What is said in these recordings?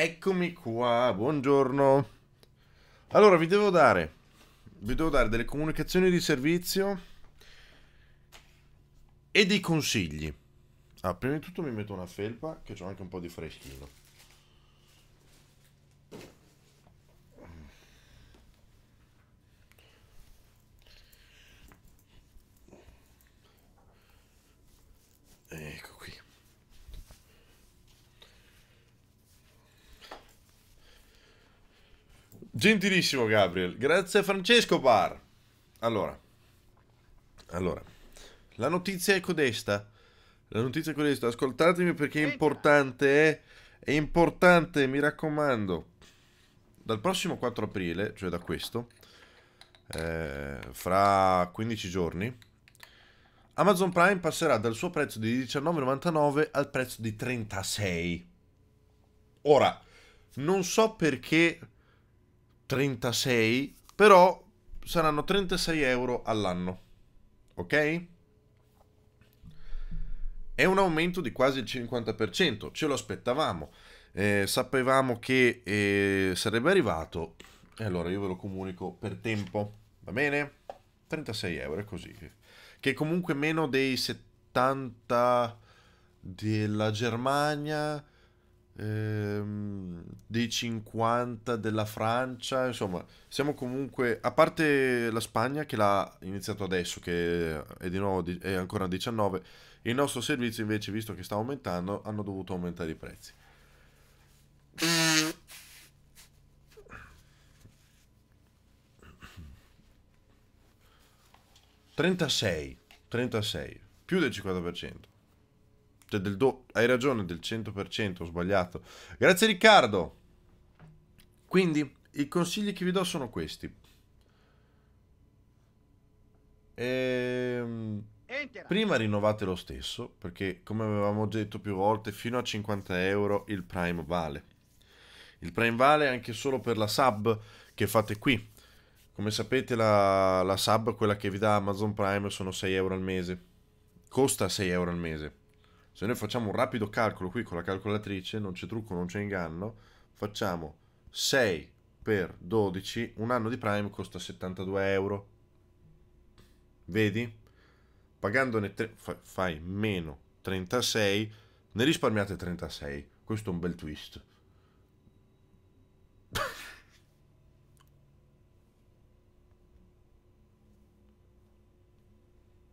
Eccomi qua, buongiorno. Allora, vi devo dare, vi devo dare delle comunicazioni di servizio e dei consigli. Ah, prima di tutto mi metto una felpa che ho anche un po' di freschino. Gentilissimo Gabriel, grazie Francesco Bar. Allora, allora, la notizia è codesta. La notizia è codesta, ascoltatemi perché è importante, eh. è importante, mi raccomando. Dal prossimo 4 aprile, cioè da questo, eh, fra 15 giorni, Amazon Prime passerà dal suo prezzo di 19,99 al prezzo di 36. Ora, non so perché 36, però saranno 36 euro all'anno, ok? È un aumento di quasi il 50%, ce lo aspettavamo, eh, sapevamo che eh, sarebbe arrivato e allora io ve lo comunico per tempo, va bene? 36 euro è così, che è comunque meno dei 70 della Germania, ehm, dei 50 della Francia, insomma, siamo comunque, a parte la Spagna che l'ha iniziato adesso, che è di nuovo di, è ancora a 19, il nostro servizio invece, visto che sta aumentando, hanno dovuto aumentare i prezzi. Trentasei, 36, più del 50%. Cioè del do... Hai ragione, del 100%, ho sbagliato. Grazie Riccardo. Quindi, i consigli che vi do sono questi. Ehm... Prima rinnovate lo stesso, perché come avevamo detto più volte, fino a 50 euro il Prime vale. Il Prime vale anche solo per la sub che fate qui. Come sapete la, la sub, quella che vi dà Amazon Prime, sono 6 euro al mese. Costa 6 euro al mese. Se noi facciamo un rapido calcolo qui con la calcolatrice, non c'è trucco, non c'è inganno, facciamo 6 per 12, un anno di Prime costa 72 euro. Vedi? Pagandone tre, fai meno 36, ne risparmiate 36. Questo è un bel twist.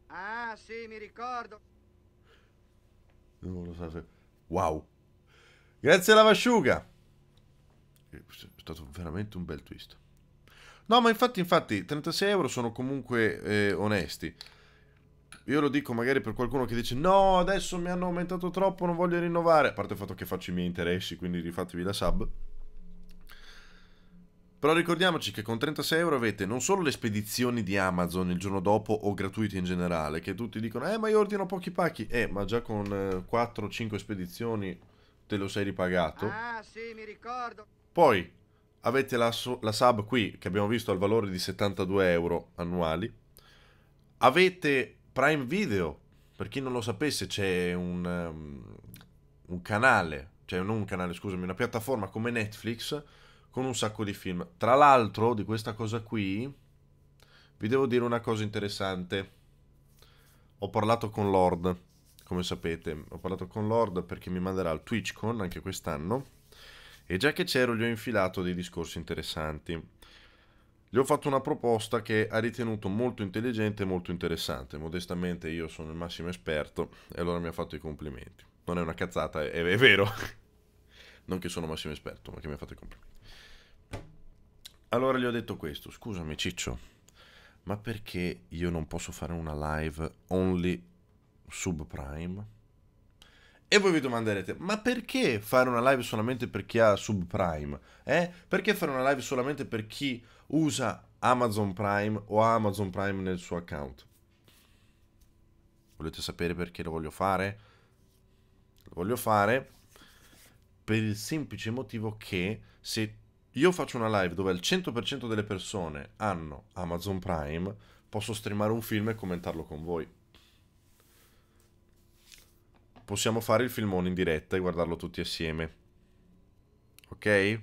Ah, sì, mi ricordo. Non lo so se... Wow! Grazie alla vasciuga! Eh, è stato veramente un bel twist. No, ma infatti, infatti, 36 euro sono comunque eh, onesti. Io lo dico magari per qualcuno che dice no, adesso mi hanno aumentato troppo, non voglio rinnovare. A parte il fatto che faccio i miei interessi, quindi rifatevi la sub. Però ricordiamoci che con 36 euro avete non solo le spedizioni di Amazon il giorno dopo o gratuite in generale, che tutti dicono eh ma io ordino pochi pacchi, eh ma già con 4-5 eh, spedizioni te lo sei ripagato. Ah sì, mi ricordo. Poi avete la, la sub qui che abbiamo visto al valore di 72 euro annuali. Avete Prime Video, per chi non lo sapesse c'è un, um, un canale, cioè non un canale scusami, una piattaforma come Netflix con un sacco di film. Tra l'altro, di questa cosa qui, vi devo dire una cosa interessante. Ho parlato con Lord, come sapete, ho parlato con Lord perché mi manderà il TwitchCon anche quest'anno. E già che c'ero, gli ho infilato dei discorsi interessanti. Gli ho fatto una proposta che ha ritenuto molto intelligente e molto interessante. Modestamente io sono il massimo esperto e allora mi ha fatto i complimenti. Non è una cazzata, è, è vero. non che sono massimo esperto, ma che mi ha fatto i complimenti. Allora gli ho detto questo, scusami Ciccio, ma perché io non posso fare una live only subprime? E voi vi domanderete, ma perché fare una live solamente per chi ha subprime? Eh? Perché fare una live solamente per chi usa Amazon Prime o ha Amazon Prime nel suo account? Volete sapere perché lo voglio fare? Lo voglio fare per il semplice motivo che se io faccio una live dove il 100% delle persone hanno Amazon Prime, posso streamare un film e commentarlo con voi. Possiamo fare il filmone in diretta e guardarlo tutti assieme. Ok?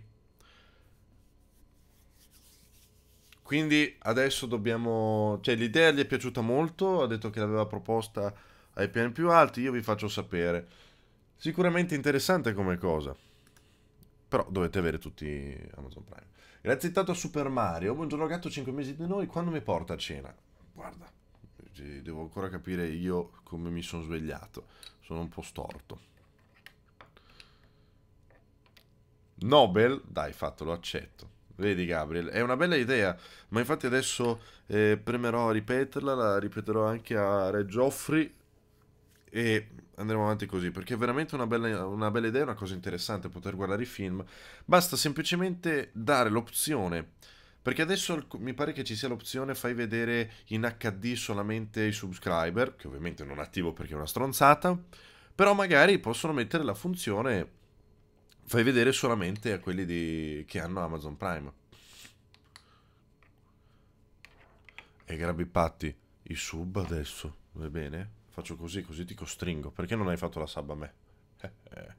Quindi adesso dobbiamo... Cioè l'idea gli è piaciuta molto, ha detto che l'aveva proposta ai piani più alti, io vi faccio sapere. Sicuramente interessante come cosa però dovete avere tutti Amazon Prime. Grazie intanto a Super Mario. Buongiorno gatto, 5 mesi di noi. Quando mi porta a cena? Guarda, devo ancora capire io come mi sono svegliato. Sono un po' storto. Nobel? Dai, fatto, lo accetto. Vedi Gabriel, è una bella idea, ma infatti adesso eh, premerò a ripeterla, la ripeterò anche a Re Geoffrey e andremo avanti così, perché è veramente una bella, una bella idea, una cosa interessante poter guardare i film. Basta semplicemente dare l'opzione, perché adesso mi pare che ci sia l'opzione fai vedere in HD solamente i subscriber, che ovviamente non attivo perché è una stronzata, però magari possono mettere la funzione fai vedere solamente a quelli di... che hanno Amazon Prime. E grabbi patti, i sub adesso, va bene? Faccio così, così ti costringo. Perché non hai fatto la sabba a me? Eh, eh.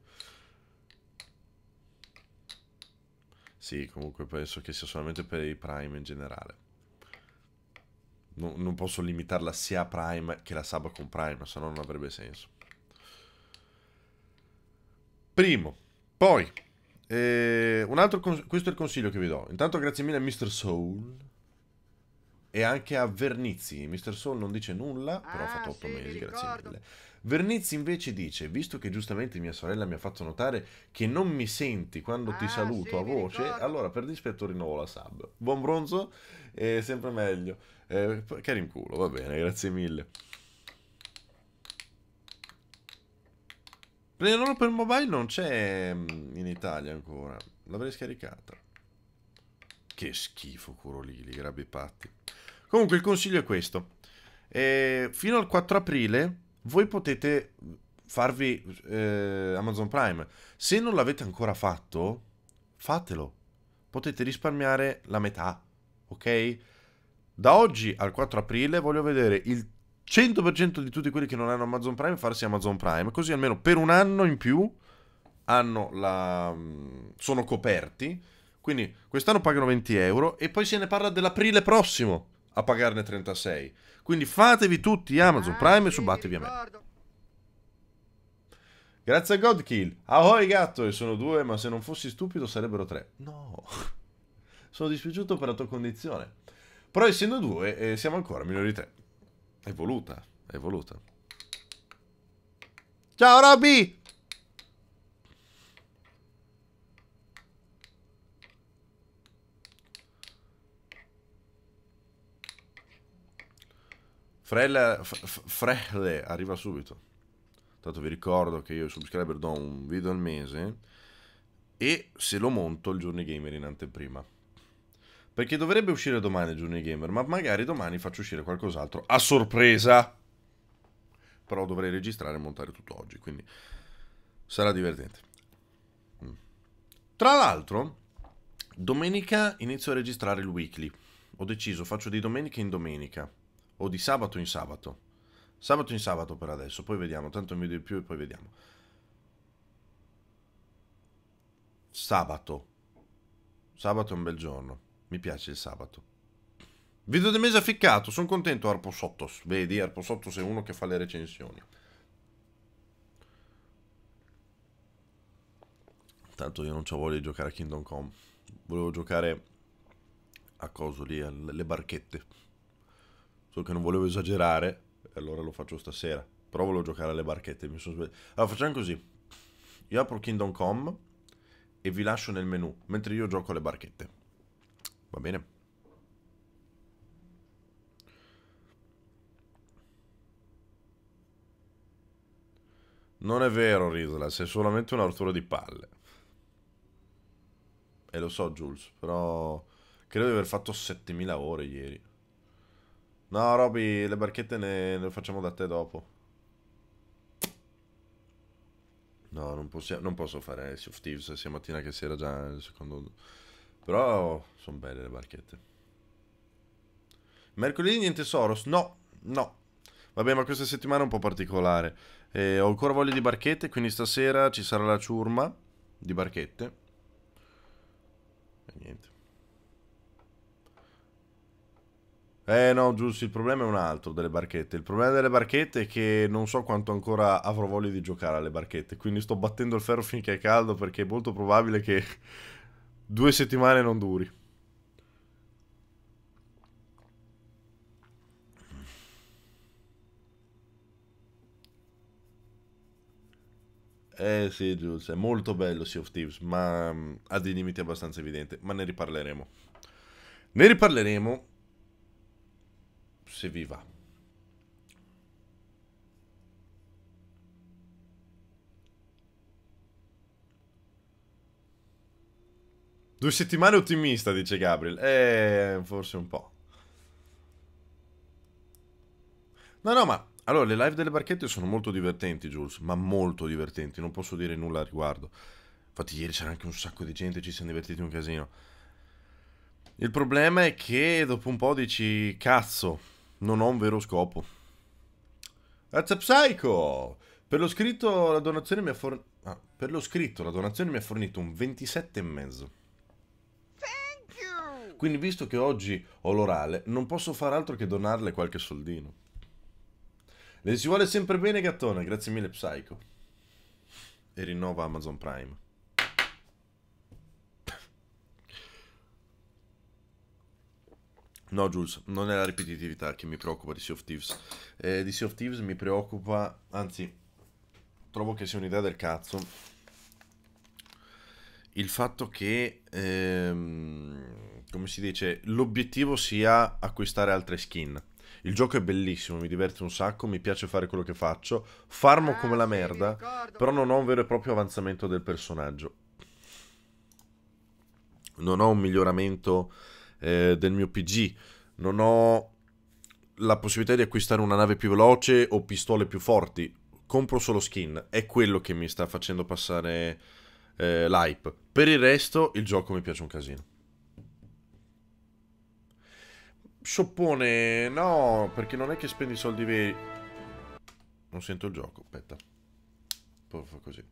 sì, comunque penso che sia solamente per i prime in generale. No, non posso limitarla sia a prime che la sabba con prime, se no non avrebbe senso. Primo. Poi, eh, un altro questo è il consiglio che vi do. Intanto grazie mille a Mr. Soul e anche a Vernizzi. Mr. Soul non dice nulla, però ah, ha fatto 8 sì, mesi, grazie mille. Vernizzi invece dice, visto che giustamente mia sorella mi ha fatto notare che non mi senti quando ah, ti saluto sì, a voce, ricordo. allora per dispetto rinnovo la sub. Buon bronzo, è sempre meglio. Eh, Karim culo, va bene, grazie mille. Prendono per mobile non c'è mm, in Italia ancora, l'avrei scaricata. Che schifo curo Curolili, grabbi patti. Comunque il consiglio è questo. Eh, fino al 4 aprile voi potete farvi eh, Amazon Prime. Se non l'avete ancora fatto, fatelo. Potete risparmiare la metà, ok? Da oggi al 4 aprile voglio vedere il 100% di tutti quelli che non hanno Amazon Prime farsi Amazon Prime, così almeno per un anno in più la... sono coperti. Quindi quest'anno pagano 20 euro e poi se ne parla dell'aprile prossimo a pagarne 36. Quindi fatevi tutti Amazon ah, Prime e subatevi a me. Grazie a Godkill. Ahoi gatto, e sono due, ma se non fossi stupido sarebbero tre. No, sono dispiaciuto per la tua condizione. Però essendo due, eh, siamo ancora migliori di tre. È voluta, è voluta. Ciao Robby! Frelle, Frelle arriva subito. Tanto vi ricordo che io subscriber do un video al mese e se lo monto il Journey Gamer in anteprima. Perché dovrebbe uscire domani il Journey Gamer, ma magari domani faccio uscire qualcos'altro a sorpresa. Però dovrei registrare e montare tutto oggi, quindi sarà divertente. Mm. Tra l'altro, domenica inizio a registrare il weekly. Ho deciso, faccio di domenica in domenica o di sabato in sabato. Sabato in sabato per adesso, poi vediamo, tanto un video di più e poi vediamo. Sabato. Sabato è un bel giorno, mi piace il sabato. Video di mese ficcato, sono contento Arpo Sottos, vedi Arpo Sottos è uno che fa le recensioni. Tanto io non ho voglia di giocare a Kingdom Come, volevo giocare a coso lì, alle barchette solo che non volevo esagerare, allora lo faccio stasera. Però volevo giocare alle barchette, mi sono Allora facciamo così, io apro Kingdom Come e vi lascio nel menu, mentre io gioco alle barchette. Va bene? Non è vero, Risla, sei solamente una rottura di palle. E lo so, Jules, però credo di aver fatto 7000 ore ieri. No, Roby, le barchette ne, ne facciamo da te dopo. No, non, possiamo, non posso fare Sea of Thieves sia mattina che sera già il secondo... Però sono belle le barchette. Mercoledì niente Soros? No, no. Vabbè, ma questa settimana è un po' particolare. Eh, ho ancora voglia di barchette, quindi stasera ci sarà la ciurma di barchette. Eh no, giusto, il problema è un altro delle barchette. Il problema delle barchette è che non so quanto ancora avrò voglia di giocare alle barchette, quindi sto battendo il ferro finché è caldo perché è molto probabile che due settimane non duri. Eh sì, Jules, è molto bello Sea of Thieves, ma mm, ha dei limiti abbastanza evidenti, ma ne riparleremo. Ne riparleremo se vi va. Due settimane ottimista, dice Gabriel. Eh, forse un po'. No, no, ma... Allora, le live delle barchette sono molto divertenti, Jules, ma molto divertenti, non posso dire nulla al riguardo. Infatti ieri c'era anche un sacco di gente, ci siamo divertiti un casino. Il problema è che dopo un po' dici, cazzo, non ho un vero scopo. That's a psycho! Per lo scritto la donazione mi ha fornito... Ah, per lo scritto la donazione mi ha fornito un 27,5. Quindi visto che oggi ho l'orale, non posso far altro che donarle qualche soldino. Le si vuole sempre bene, gattone. Grazie mille, Psycho. E rinnova Amazon Prime. No Jules, non è la ripetitività che mi preoccupa di Sea of Thieves. Eh, di Sea of Thieves mi preoccupa, anzi, trovo che sia un'idea del cazzo, il fatto che, ehm, come si dice, l'obiettivo sia acquistare altre skin. Il gioco è bellissimo, mi diverte un sacco, mi piace fare quello che faccio, farmo ah, come la merda, però non ho un vero e proprio avanzamento del personaggio. Non ho un miglioramento eh, del mio PG, non ho la possibilità di acquistare una nave più veloce o pistole più forti, compro solo skin, è quello che mi sta facendo passare eh, l'hype. Per il resto il gioco mi piace un casino. Soppone, no, perché non è che spendi soldi veri. Non sento il gioco, aspetta. Poi fa così.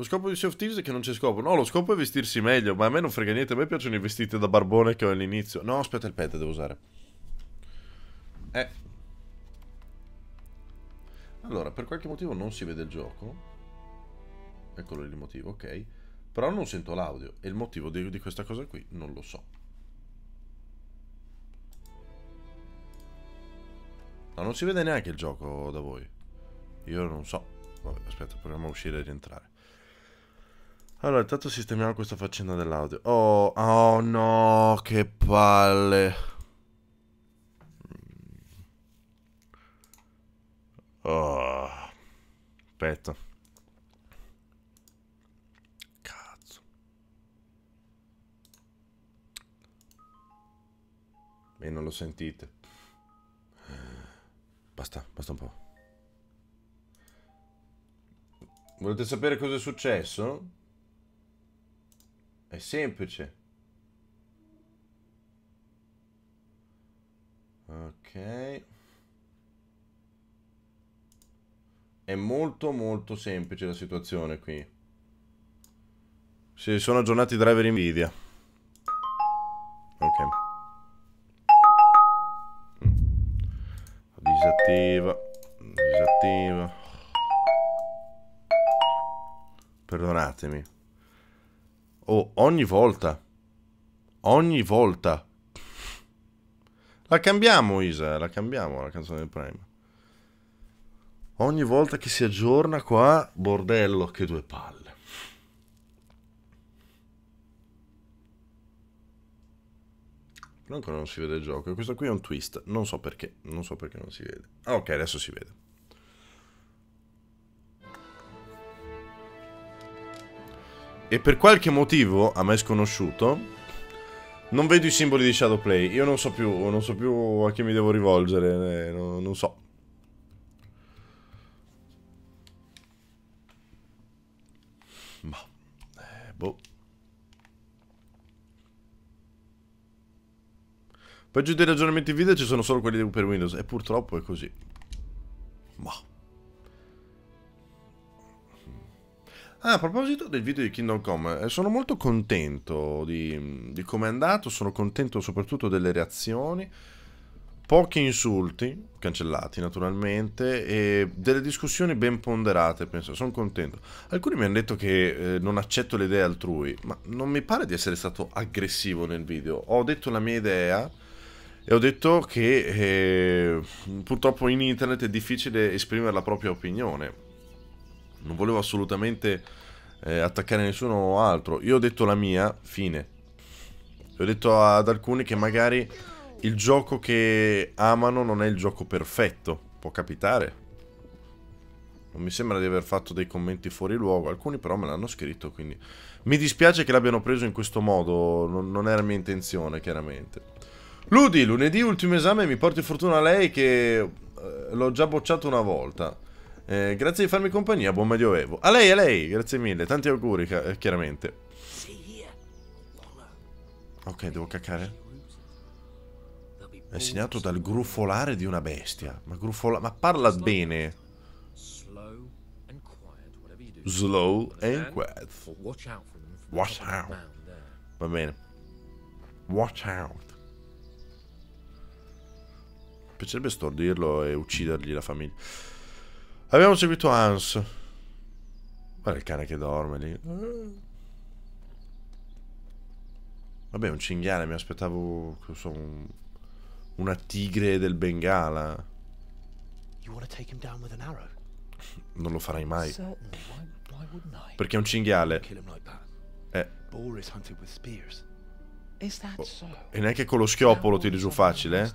Lo scopo di Sea of Thieves è che non c'è scopo. No, lo scopo è vestirsi meglio, ma a me non frega niente. A me piacciono i vestiti da barbone che ho all'inizio. No, aspetta il pet, devo usare. Eh. Allora, per qualche motivo non si vede il gioco. Eccolo il motivo, ok. Però non sento l'audio. E il motivo di, di questa cosa qui non lo so. No, non si vede neanche il gioco da voi. Io non so. Vabbè, aspetta, proviamo a uscire e rientrare. Allora, intanto sistemiamo questa faccenda dell'audio. Oh, oh no, che palle. Oh, aspetta. Cazzo. E non lo sentite. Basta, basta un po'. Volete sapere cosa è successo? È semplice. Ok. È molto molto semplice la situazione qui. Si sono aggiornati i driver Nvidia. Ok. Disattiva. Disattiva. Perdonatemi. Oh, ogni volta. Ogni volta. La cambiamo, Isa, la cambiamo la canzone del Prime. Ogni volta che si aggiorna qua, bordello, che due palle. Però ancora non si vede il gioco. Questo qui è un twist. Non so perché. Non so perché non si vede. Ah, ok, adesso si vede. E per qualche motivo, a me sconosciuto, non vedo i simboli di Shadowplay. Io non so più, non so più a chi mi devo rivolgere, eh, non, non so. Ma, eh, boh. Peggio dei ragionamenti video ci sono solo quelli per Windows, e purtroppo è così. Ma. Ah, a proposito del video di Kingdom Come, eh, sono molto contento di, di come è andato, sono contento soprattutto delle reazioni, pochi insulti, cancellati naturalmente, e delle discussioni ben ponderate, penso, sono contento. Alcuni mi hanno detto che eh, non accetto le idee altrui, ma non mi pare di essere stato aggressivo nel video, ho detto la mia idea, e ho detto che eh, purtroppo in internet è difficile esprimere la propria opinione non volevo assolutamente eh, attaccare nessuno altro. Io ho detto la mia, fine. Ho detto ad alcuni che magari il gioco che amano non è il gioco perfetto. Può capitare. Non mi sembra di aver fatto dei commenti fuori luogo. Alcuni però me l'hanno scritto, quindi... Mi dispiace che l'abbiano preso in questo modo. Non, non era mia intenzione, chiaramente. Ludi, lunedì ultimo esame, mi porti fortuna a lei che... Eh, l'ho già bocciato una volta. Eh, grazie di farmi compagnia, buon medioevo. A lei, a lei, grazie mille. Tanti auguri, eh, chiaramente. Ok, devo caccare? È segnato dal grufolare di una bestia. Ma grufola... Ma parla bene. Slow and quiet. Watch out. Va bene. Watch out. Mi piacerebbe stordirlo e uccidergli la famiglia. Abbiamo seguito Hans. Guarda il cane che dorme lì. Vabbè, un cinghiale, mi aspettavo so, un, una tigre del Bengala. Non lo farai mai. Perché è un cinghiale. Eh. Oh. E neanche con lo schioppo lo tiri giù facile, eh?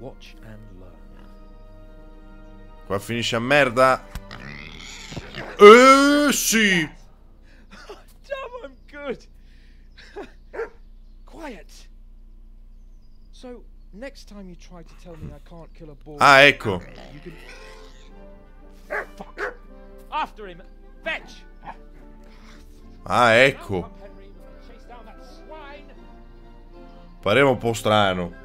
Watch and learn. Qua finisce a merda. Eh sì! Damn, I'm good. Quiet. So, next time you try to tell me I can't kill a boar. Ah, ecco. Fuck. After him. Fetch. Ah, ecco. Pareva un po' strano.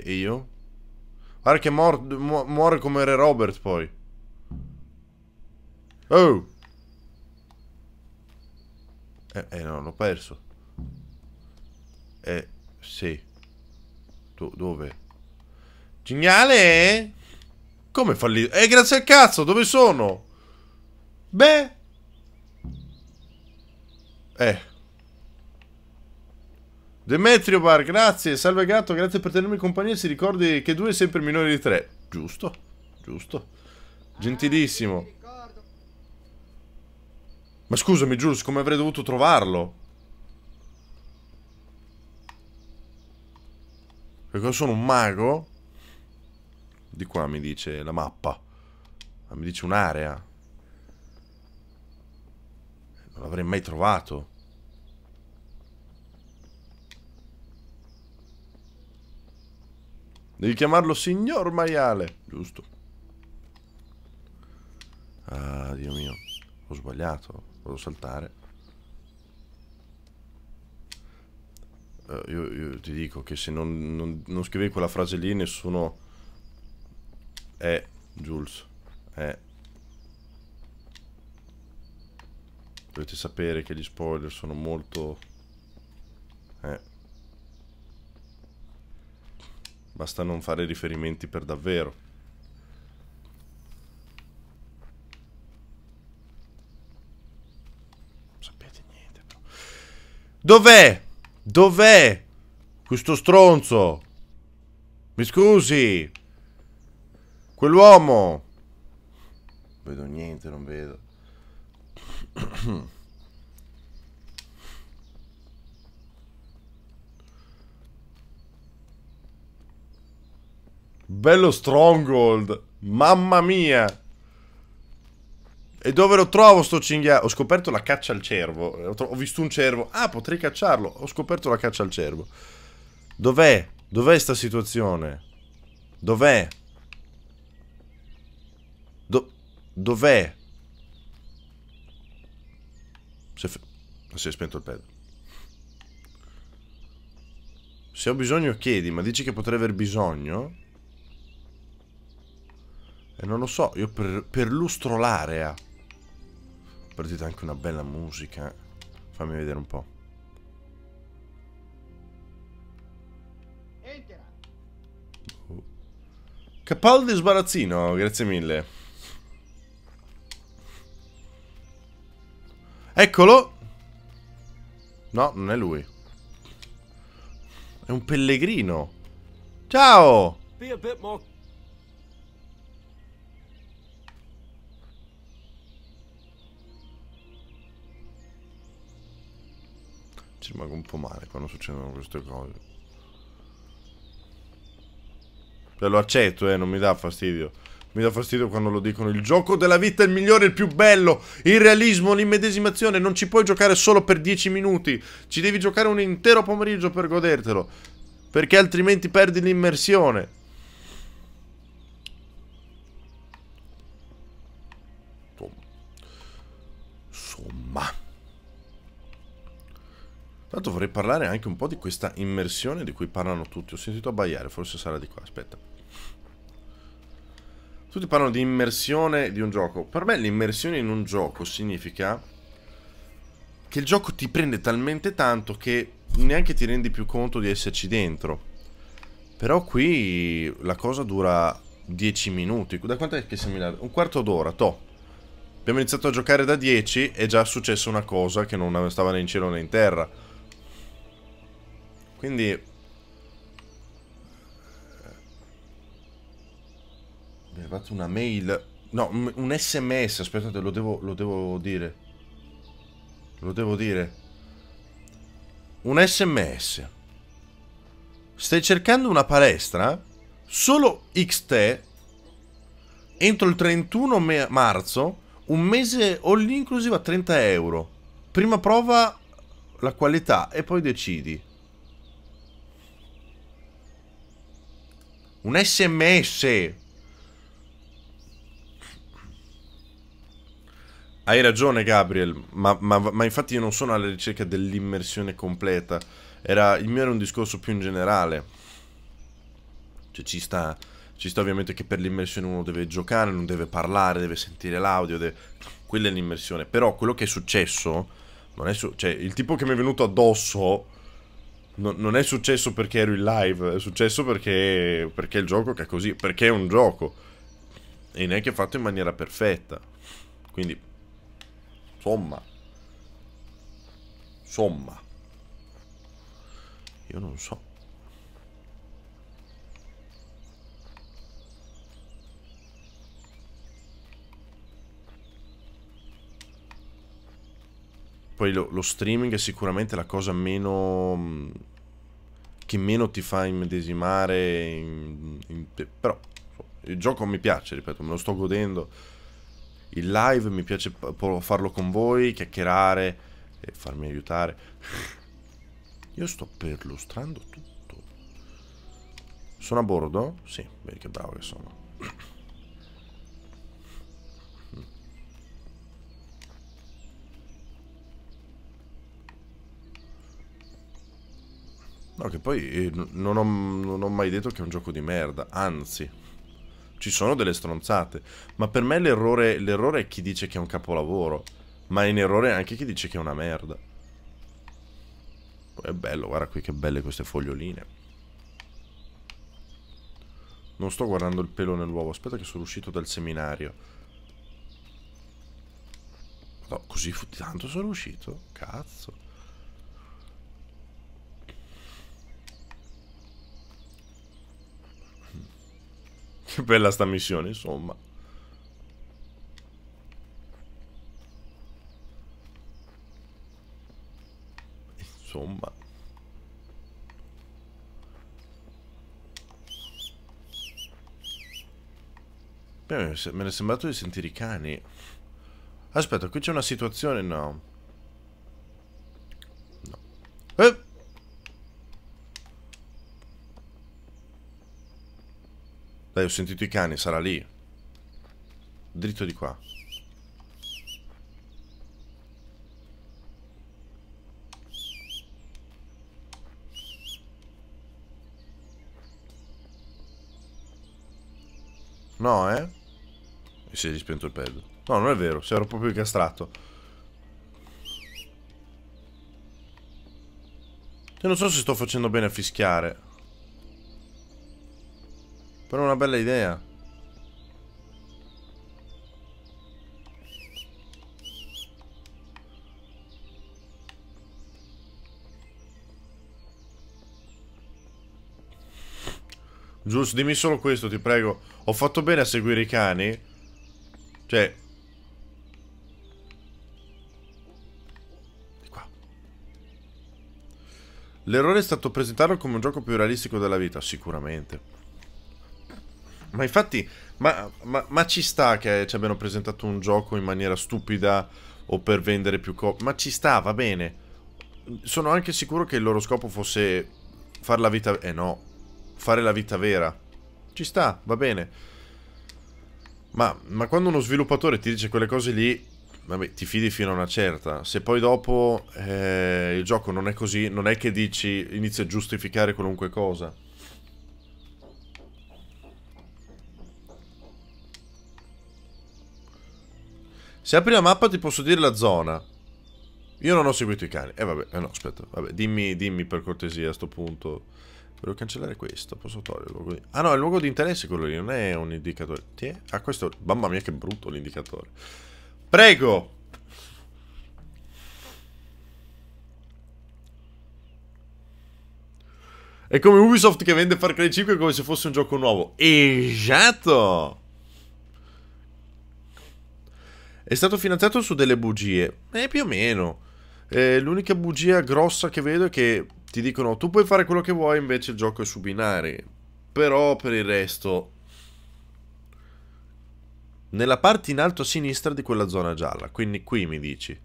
E, io? Guarda che muore mu muor come Re Robert poi. Oh! Eh, eh no, l'ho perso. Eh, sì. Do dove? Cinghiale? Eh? Come fallito? Eh, grazie al cazzo, dove sono? Beh... Eh... Demetrio Bar, grazie. Salve gatto, grazie per tenermi compagnia. Si ricordi che due è sempre minore di tre. Giusto, giusto. Gentilissimo. Ma scusami, Jules, come avrei dovuto trovarlo? Perché sono un mago? Di qua mi dice la mappa. Ma ah, mi dice un'area. Non l'avrei mai trovato. Devi chiamarlo signor maiale. Giusto. Ah, Dio mio. Ho sbagliato. Volevo saltare. Uh, io, io, ti dico che se non, non, non, scrivevi quella frase lì nessuno... È Jules. Eh. Dovete sapere che gli spoiler sono molto... Eh. Basta non fare riferimenti per davvero. Non sapete niente, però. Dov'è? Dov'è? Questo stronzo. Mi scusi. Quell'uomo. Non vedo niente, non vedo. Bello Stronghold. Mamma mia. E dove lo trovo sto cinghiale? Ho scoperto la caccia al cervo. Eh, ho visto un cervo. Ah, potrei cacciarlo. Ho scoperto la caccia al cervo. Dov'è? Dov'è sta situazione? Dov'è? Do Dov'è? Si, si è spento il pad. Se ho bisogno chiedi, ma dici che potrei aver bisogno? E non lo so, io per, per lustro l'area. Perdete anche una bella musica. Eh. Fammi vedere un po'. Oh. Capaldi sbarazzino, grazie mille. Eccolo! No, non è lui. È un pellegrino. Ciao! Ci rimango un po' male quando succedono queste cose. Beh, cioè, lo accetto, eh, non mi dà fastidio. Mi dà fastidio quando lo dicono. Il gioco della vita è il migliore, il più bello. Il realismo, l'immedesimazione. Non ci puoi giocare solo per 10 minuti. Ci devi giocare un intero pomeriggio per godertelo. Perché altrimenti perdi l'immersione. Tanto vorrei parlare anche un po' di questa immersione di cui parlano tutti. Ho sentito abbaiare, forse sarà di qua, aspetta. Tutti parlano di immersione di un gioco. Per me l'immersione in un gioco significa che il gioco ti prende talmente tanto che neanche ti rendi più conto di esserci dentro. Però qui la cosa dura 10 minuti. Da quanto è che siamo in Un quarto d'ora, to'. Abbiamo iniziato a giocare da 10 e già è successa una cosa che non stava né in cielo né in terra. Quindi... Mi ha fatto una mail... No, un sms, aspettate, lo devo, lo devo dire. Lo devo dire. Un sms. Stai cercando una palestra? Solo XT entro il 31 marzo un mese all inclusive a 30 euro. Prima prova la qualità e poi decidi. Un sms. Hai ragione Gabriel, ma, ma, ma infatti io non sono alla ricerca dell'immersione completa. Era, il mio era un discorso più in generale. Cioè ci sta, ci sta ovviamente che per l'immersione uno deve giocare, non deve parlare, deve sentire l'audio, deve... quella è l'immersione. Però quello che è successo, non è su... cioè il tipo che mi è venuto addosso no, non è successo perché ero in live, è successo perché, perché il gioco che è così, perché è un gioco. E neanche fatto in maniera perfetta. Quindi, insomma, insomma, io non so. Poi lo, lo, streaming è sicuramente la cosa meno che meno ti fa immedesimare, in, in, però il gioco mi piace, ripeto, me lo sto godendo. Il live mi piace farlo con voi, chiacchierare e farmi aiutare. Io sto perlustrando tutto. Sono a bordo? Sì, vedi che bravo che sono. No, che poi eh, non ho, non ho mai detto che è un gioco di merda, anzi, ci sono delle stronzate, ma per me l'errore è chi dice che è un capolavoro, ma è in errore anche chi dice che è una merda. Poi è bello, guarda qui che belle queste foglioline. Non sto guardando il pelo nell'uovo, aspetta che sono uscito dal seminario. No, così tanto sono uscito? Cazzo. Che bella sta missione, insomma. Insomma. Beh, me ne è sembrato di sentire i cani. Aspetta, qui c'è una situazione, no. No. Eh! Dai, ho sentito i cani, sarà lì. Dritto di qua. No, eh? Mi si è rispento il pad. No, non è vero, si era proprio incastrato. Io non so se sto facendo bene a fischiare. Però è una bella idea. Giusto, dimmi solo questo, ti prego. Ho fatto bene a seguire i cani? Cioè... Di qua. L'errore è stato presentarlo come un gioco più realistico della vita, sicuramente. Ma infatti, ma, ma, ma ci sta che ci abbiano presentato un gioco in maniera stupida o per vendere più copie. Ma ci sta, va bene. Sono anche sicuro che il loro scopo fosse fare la vita... Eh no, fare la vita vera. Ci sta, va bene. Ma, ma quando uno sviluppatore ti dice quelle cose lì, vabbè, ti fidi fino a una certa. Se poi dopo eh, il gioco non è così, non è che dici, inizi a giustificare qualunque cosa. Se apri la mappa ti posso dire la zona. Io non ho seguito i cani. Eh vabbè, eh no, aspetta. Vabbè, dimmi, dimmi per cortesia a sto punto. Volevo cancellare questo, posso toglierlo così. Ah no, è il luogo di interesse quello lì, non è un indicatore. Tiè? Ah, questo... Mamma mia che brutto l'indicatore. Prego! È come Ubisoft che vende Far Cry 5 come se fosse un gioco nuovo. Esatto! È stato finanziato su delle bugie. Eh, più o meno. Eh, l'unica bugia grossa che vedo è che ti dicono tu puoi fare quello che vuoi, invece il gioco è su binari. Però per il resto... Nella parte in alto a sinistra di quella zona gialla. Quindi qui mi dici.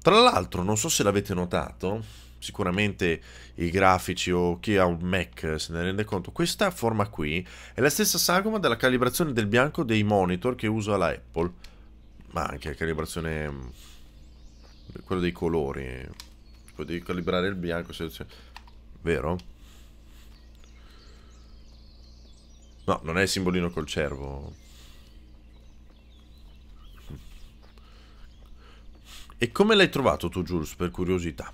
Tra l'altro, non so se l'avete notato, sicuramente i grafici o chi ha un Mac se ne rende conto, questa forma qui è la stessa sagoma della calibrazione del bianco dei monitor che uso alla Apple, ma anche la calibrazione, mm, quello dei colori, Puoi calibrare il bianco, se... vero? No, non è il simbolino col cervo. E come l'hai trovato tu, Jules, per curiosità?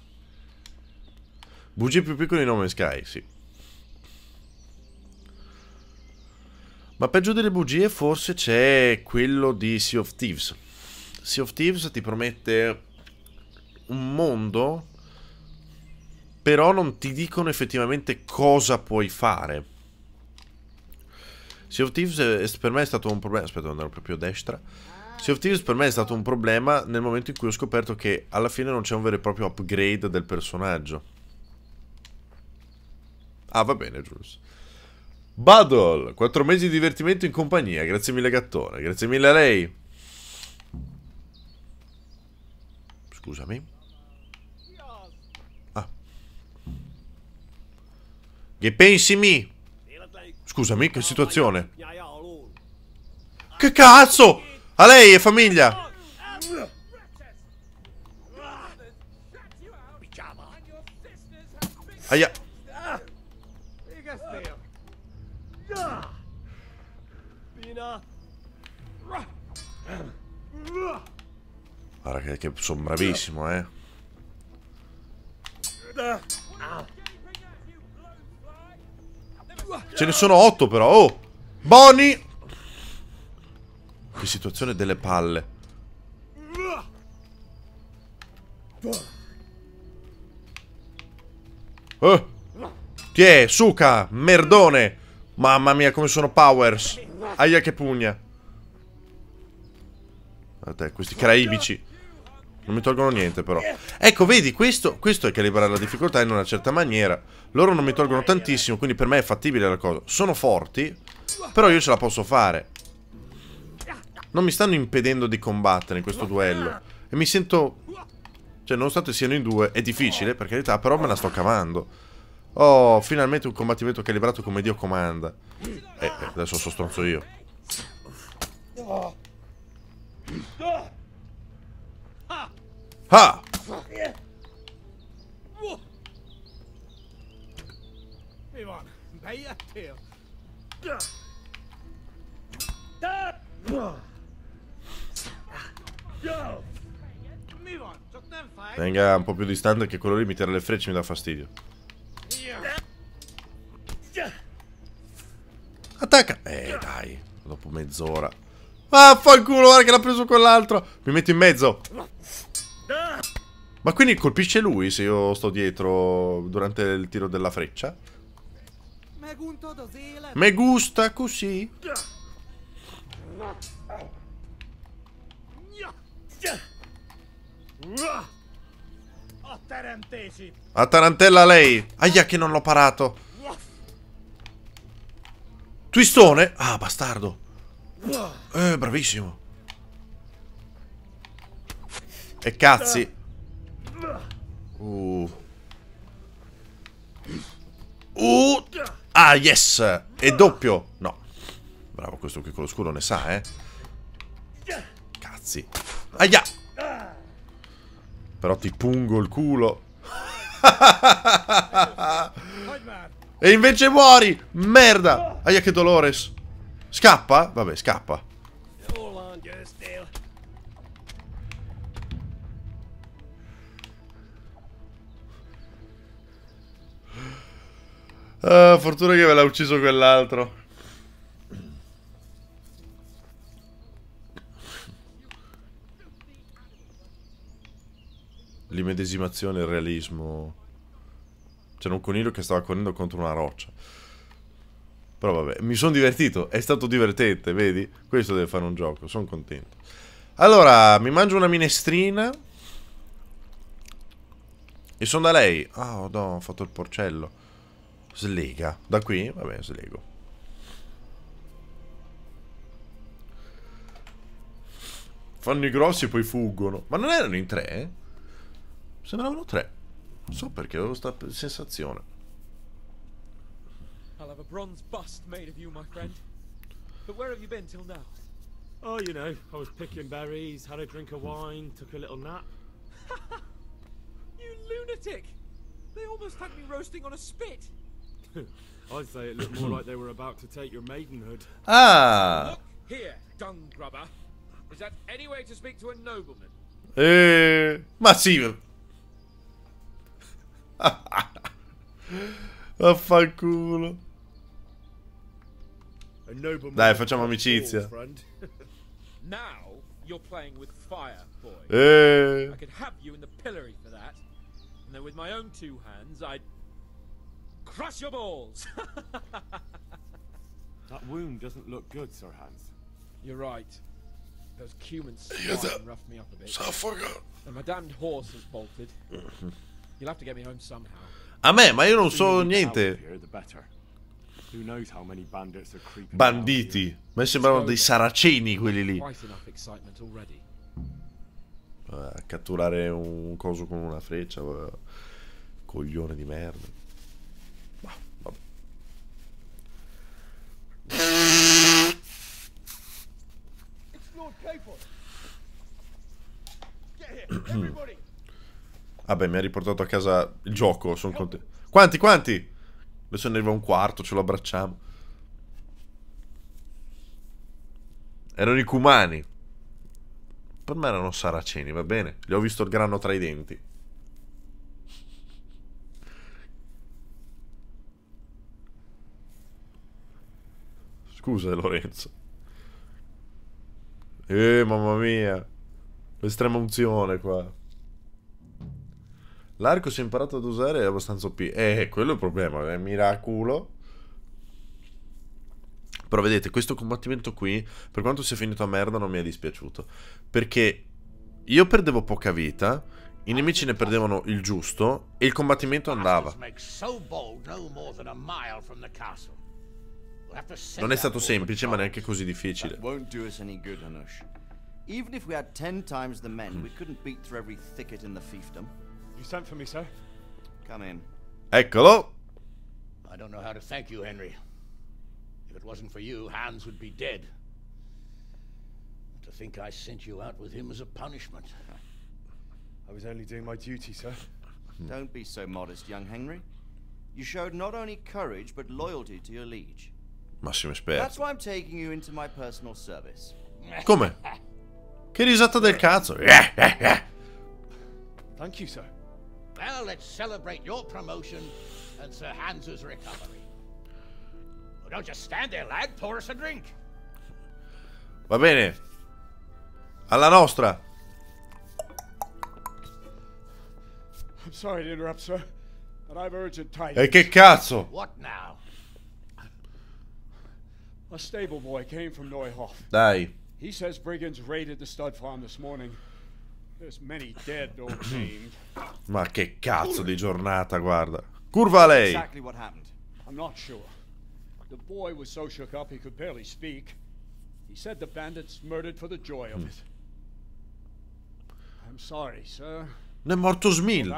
Bugie più piccole di nome Sky, eh, sì. Ma peggio delle bugie forse c'è quello di Sea of Thieves. Sea of Thieves ti promette un mondo, però non ti dicono effettivamente cosa puoi fare. Sea of Thieves è, per me è stato un problema... Aspetta, devo proprio a destra. Sea of Thieves per me è stato un problema nel momento in cui ho scoperto che alla fine non c'è un vero e proprio upgrade del personaggio. Ah, va bene, Jules. Battle, 4 mesi di divertimento in compagnia, grazie mille gattone, grazie mille a lei. Scusami. Ah. Che pensi mi? Scusami, che situazione? Che cazzo? A lei e famiglia! Aia! Guarda che, che sono bravissimo, eh. Ce ne sono otto però, oh! Bonnie! Che situazione delle palle. Oh! Tiè, suca, merdone! Mamma mia, come sono powers! Aia che pugna! Guardate, questi caraibici. Non mi tolgono niente però Ecco vedi questo, questo, è calibrare la difficoltà in una certa maniera Loro non mi tolgono tantissimo Quindi per me è fattibile la cosa Sono forti Però io ce la posso fare Non mi stanno impedendo di combattere in questo duello E mi sento Cioè nonostante siano in due È difficile per carità però me la sto cavando Oh finalmente un combattimento calibrato come Dio comanda Eh, eh adesso so stronzo io ha! Ivan, bejöttél? Eh? Venga un po' più distante che quello lì mi tira le frecce mi dà fastidio. Attacca! Eh dai, dopo mezz'ora. Vaffanculo, guarda che l'ha preso quell'altro. Mi metto in mezzo. Ma quindi colpisce lui se io sto dietro durante il tiro della freccia? Me gusta così. A tarantella lei. Aia che non l'ho parato. Twistone. Ah, bastardo. Eh, bravissimo. E cazzi. Uh. Uh. Ah, yes. E doppio. No. Bravo, questo qui con lo scudo ne sa, eh. Cazzi. Aia. Però ti pungo il culo. e invece muori. Merda. Aia, che dolores. Scappa? Vabbè, scappa. Ah, fortuna che me l'ha ucciso quell'altro. L'immedesimazione, e il realismo. C'era un coniglio che stava correndo contro una roccia. Però vabbè, mi sono divertito, è stato divertente, vedi? Questo deve fare un gioco, sono contento. Allora, mi mangio una minestrina. E sono da lei. Ah, oh, no, ho fatto il porcello. Slega. Da qui? Vabbè, slego. Fanno i grossi e poi fuggono. Ma non erano in tre? Eh? Sembravano tre. Non so perché avevo questa sensazione. have a bronze bust made of you, my friend. But where have you been till now? Oh, you know, I was picking berries, had a drink of wine, took a little nap. you lunatic! They almost had me roasting on a spit. I'd say it looked more like they were about to take your maidenhood. Ah. Look here, dung grubber. Is that any way to speak to a nobleman? Eh, ha ha. Vaffanculo. Dai, facciamo amicizia. Now you're playing with fire, boy. Eh. I could have you in the pillory for that. And then with my own two hands, I'd crush your balls. that wound doesn't look good, Sir Hans. You're right. Those Cumans swine roughed me up a bit. Suffoca. And my damned horse has bolted. You'll have to get me home somehow. A me, ma io non so niente. Banditi. A me sembrano dei saraceni quelli lì. Eh, catturare un coso con una freccia. Eh, coglione di merda. Vabbè, mi ha riportato a casa il gioco. Sono contento. Quanti, quanti? Adesso ne arriva un quarto, ce lo abbracciamo. Erano i cumani. Per me erano saraceni, va bene. Gli ho visto il grano tra i denti. Scusa Lorenzo. Eh, mamma mia. L'estrema unzione qua. L'arco si è imparato ad usare è abbastanza OP. Eh, eh, quello è il problema, è eh, miracolo. Però vedete, questo combattimento qui, per quanto sia finito a merda, non mi è dispiaciuto. Perché io perdevo poca vita, i nemici ne perdevano il giusto e il combattimento andava. Non è stato semplice, ma neanche così difficile. Even if we had ten times the men, we couldn't beat through every thicket in the fiefdom. You sent for me, sir? Come in. Eccolo. I don't know how to thank you, Henry. If it wasn't for you, Hans would be dead. to think I sent you out with him as a punishment. I was only doing my duty, sir. Don't be so modest, young Henry. You showed not only courage, but loyalty to your liege. Masz respect. That's why I'm taking you into my personal service. Come. Che risata del cazzo. Thank you, sir. Well, let's celebrate your promotion and Sir Hans's recovery. Well, don't just stand there, lad. Pour us a drink. Va bene. Alla nostra. I'm sorry to interrupt, sir, but I've urgent tidings. E che cazzo? What now? A stable boy came from Neuhof. Dai. He says brigands raided the stud farm this morning Ma che cazzo di giornata, guarda. Curva lei. Exactly what happened. I'm not sure. The boy was so shook up he could barely speak. He said the bandits murdered for the joy of hmm. it. I'm sorry, sir. Ne è morto Smil.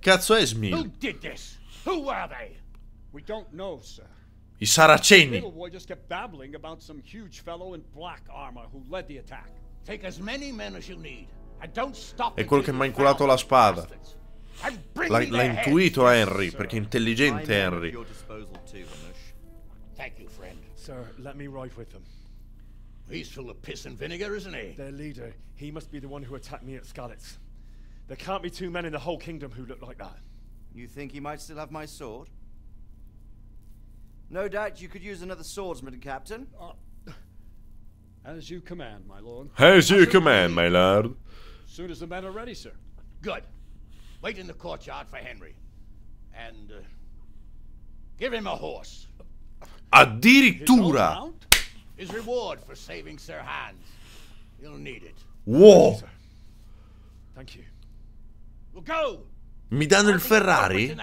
Cazzo è Smil? Who did this? Who are they? We don't know, sir. I saraceni. The boy just kept babbling about some huge fellow in black armor who led the attack. Take as as many men you need. And È quello che mi ha inculato la spada. L'ha, l'ha intuito Henry, perché è intelligente Henry. Thank you, friend. Sir, let me ride with them. He's full of piss and vinegar, isn't he? Their leader. He must be the one who attacked me at Scalitz. There can't be two men in the whole kingdom who look like that. You think he might still have my sword? No doubt you could use another swordsman, Captain. Uh, as you command, my lord. As you command, my lord. soon as the men are ready, sir. Good. Wait in the courtyard for Henry. And uh, give him a horse. Addirittura. His, his reward for saving Sir Hans. You'll need it. Whoa. Thank you. We'll go. Mi danno il Ferrari?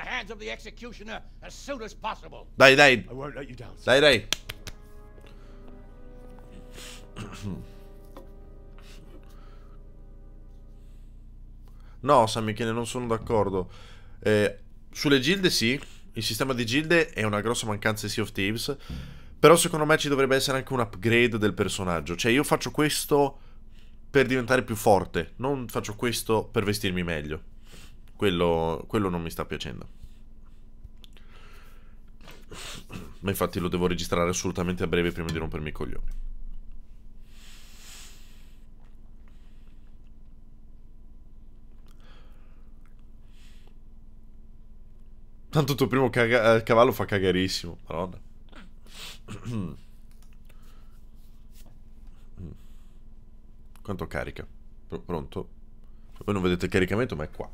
Dai, dai. Dai, dai. No, Sammichene, non sono d'accordo. Eh, sulle gilde sì, il sistema di gilde è una grossa mancanza di Sea of Thieves, però secondo me ci dovrebbe essere anche un upgrade del personaggio. Cioè io faccio questo per diventare più forte, non faccio questo per vestirmi meglio. Quello, quello non mi sta piacendo. Ma infatti lo devo registrare assolutamente a breve prima di rompermi i coglioni. Tanto il tuo primo caga eh, cavallo fa cagarissimo. Madonna. Quanto carica? Pr pronto? Cioè, voi non vedete il caricamento, ma è qua.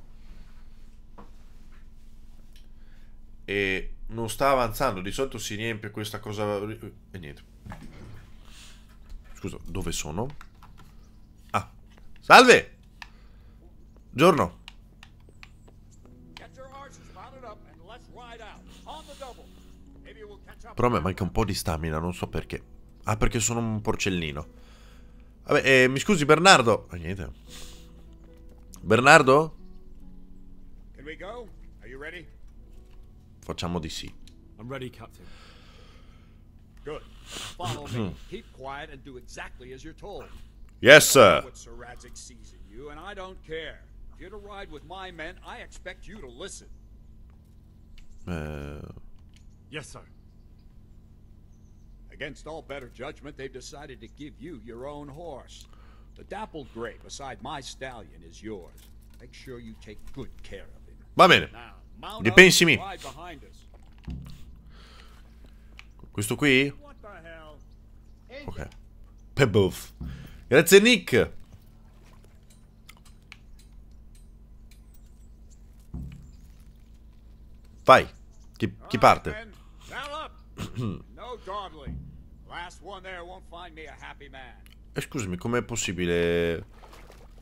E non sta avanzando. Di solito si riempie questa cosa... Eh, e niente. Scusa, dove sono? Ah. Salve! Giorno. Però a me manca un po' di stamina, non so perché. Ah, perché sono un porcellino. Vabbè, eh, mi scusi Bernardo. Ah, niente. Bernardo? Facciamo di sì. I'm ready, Captain. Good. Follow me. Keep quiet and do exactly as you're told. Yes, sir. What Sarazic sees in you, and I don't care. If you're to ride with my men, I expect you to listen. Uh... Yes, sir. Against all better judgment, they've decided to give you your own horse. The dappled gray beside my stallion is yours. Make sure you take good care of him. Va bene. Ripensi mi. Questo qui? Ok. Pebbles. Grazie Nick. Vai. Chi, chi parte? E eh, scusami, com'è possibile?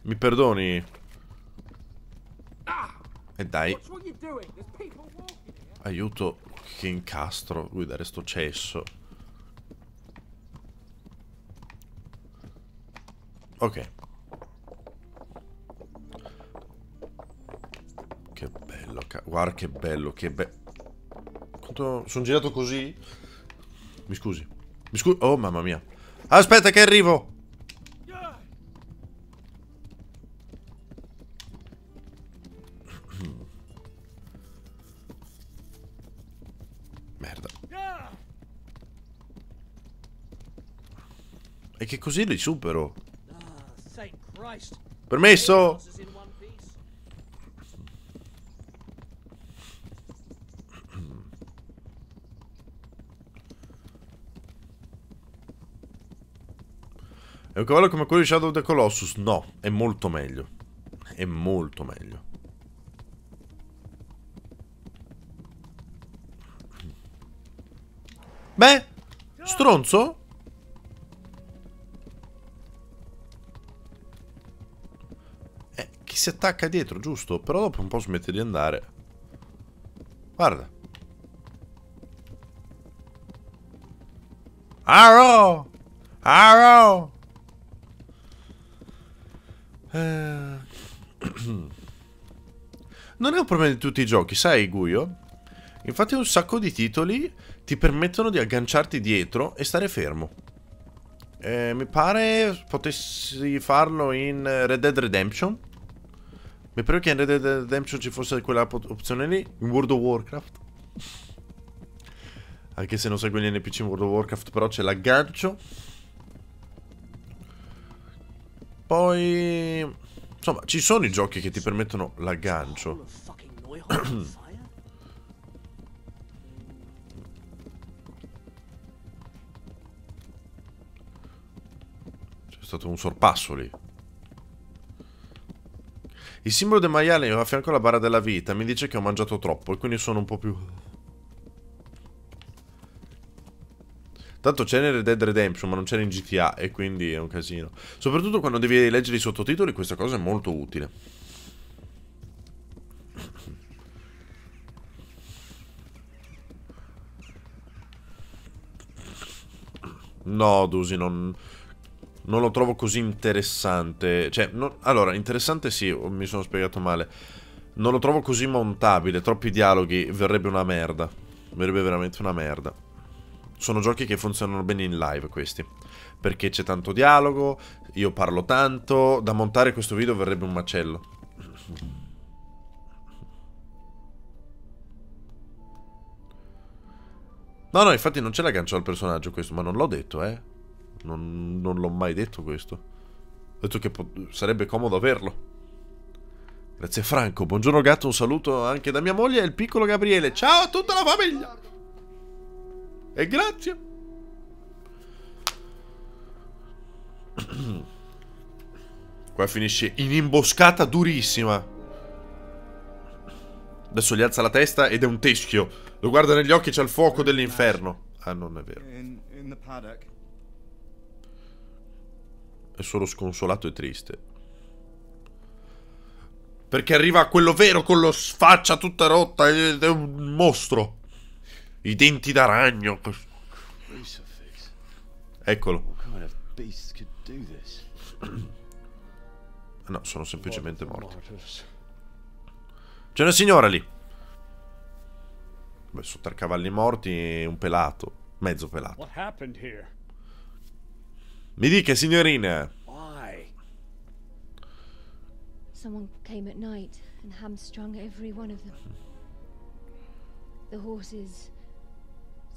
Mi perdoni? Ah! E dai. Aiuto, che incastro. Lui dare sto cesso. Ok. Che bello, guarda che bello, che bello. Sono girato così? Mi scusi. Mi scuso. Oh, mamma mia. Aspetta che arrivo. Merda. E che così li supero. Ah, Permesso? È un cavallo come quello di Shadow of the Colossus? No, è molto meglio. È molto meglio. Beh, stronzo? Eh, chi si attacca dietro, giusto? Però dopo un po' smette di andare. Guarda. Arrow! Arrow! Eh, non è un problema di tutti i giochi, sai Guio? Infatti un sacco di titoli ti permettono di agganciarti dietro e stare fermo. Eh, mi pare potessi farlo in Red Dead Redemption. Mi pare che in Red Dead Redemption ci fosse quella opzione lì, in World of Warcraft. Anche se non seguo gli NPC in World of Warcraft, però c'è l'aggancio. Poi... Insomma, ci sono i giochi che ti permettono l'aggancio. C'è stato un sorpasso lì. Il simbolo del maiale a fianco alla barra della vita mi dice che ho mangiato troppo e quindi sono un po' più... Tanto c'è nel Dead Redemption, ma non c'è in GTA, e quindi è un casino. Soprattutto quando devi leggere i sottotitoli, questa cosa è molto utile. No, Dusi, non, non lo trovo così interessante. Cioè, no, allora, interessante sì, mi sono spiegato male. Non lo trovo così montabile, troppi dialoghi, verrebbe una merda. Verrebbe veramente una merda sono giochi che funzionano bene in live questi, perché c'è tanto dialogo, io parlo tanto, da montare questo video verrebbe un macello. No, no, infatti non c'è l'aggancio al personaggio questo, ma non l'ho detto, eh. Non, non l'ho mai detto questo. Ho detto che sarebbe comodo averlo. Grazie Franco, buongiorno gatto, un saluto anche da mia moglie e il piccolo Gabriele. Ciao a tutta la famiglia! E grazie. Qua finisce in imboscata durissima. Adesso gli alza la testa ed è un teschio. Lo guarda negli occhi e c'è il fuoco dell'inferno. Ah, non è vero. È solo sconsolato e triste. Perché arriva quello vero con lo sfaccia tutta rotta ed è un mostro. I denti da ragno. Eccolo. Ah, no, sono semplicemente morti. C'è una signora lì. Beh, sono tre cavalli morti e un pelato. Mezzo pelato. Mi dica, signorina. Someone came at night and hamstrung every one of them. The horses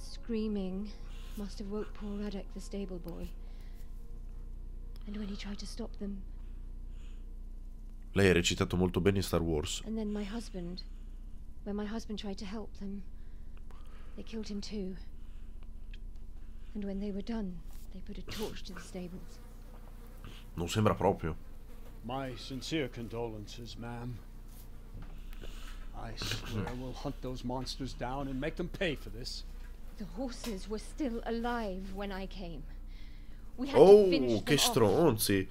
Screaming must have woke poor Radek, the stable boy. And when he tried to stop them. Lei ha recitato molto bene in Star Wars. And then my husband. When my husband tried to help them, they killed him too. And when they were done, they put a torch to the stables. Non sembra proprio. My sincere condolences, ma'am. I swear we'll hunt those monsters down and make them pay for this. Oh, che stronzi.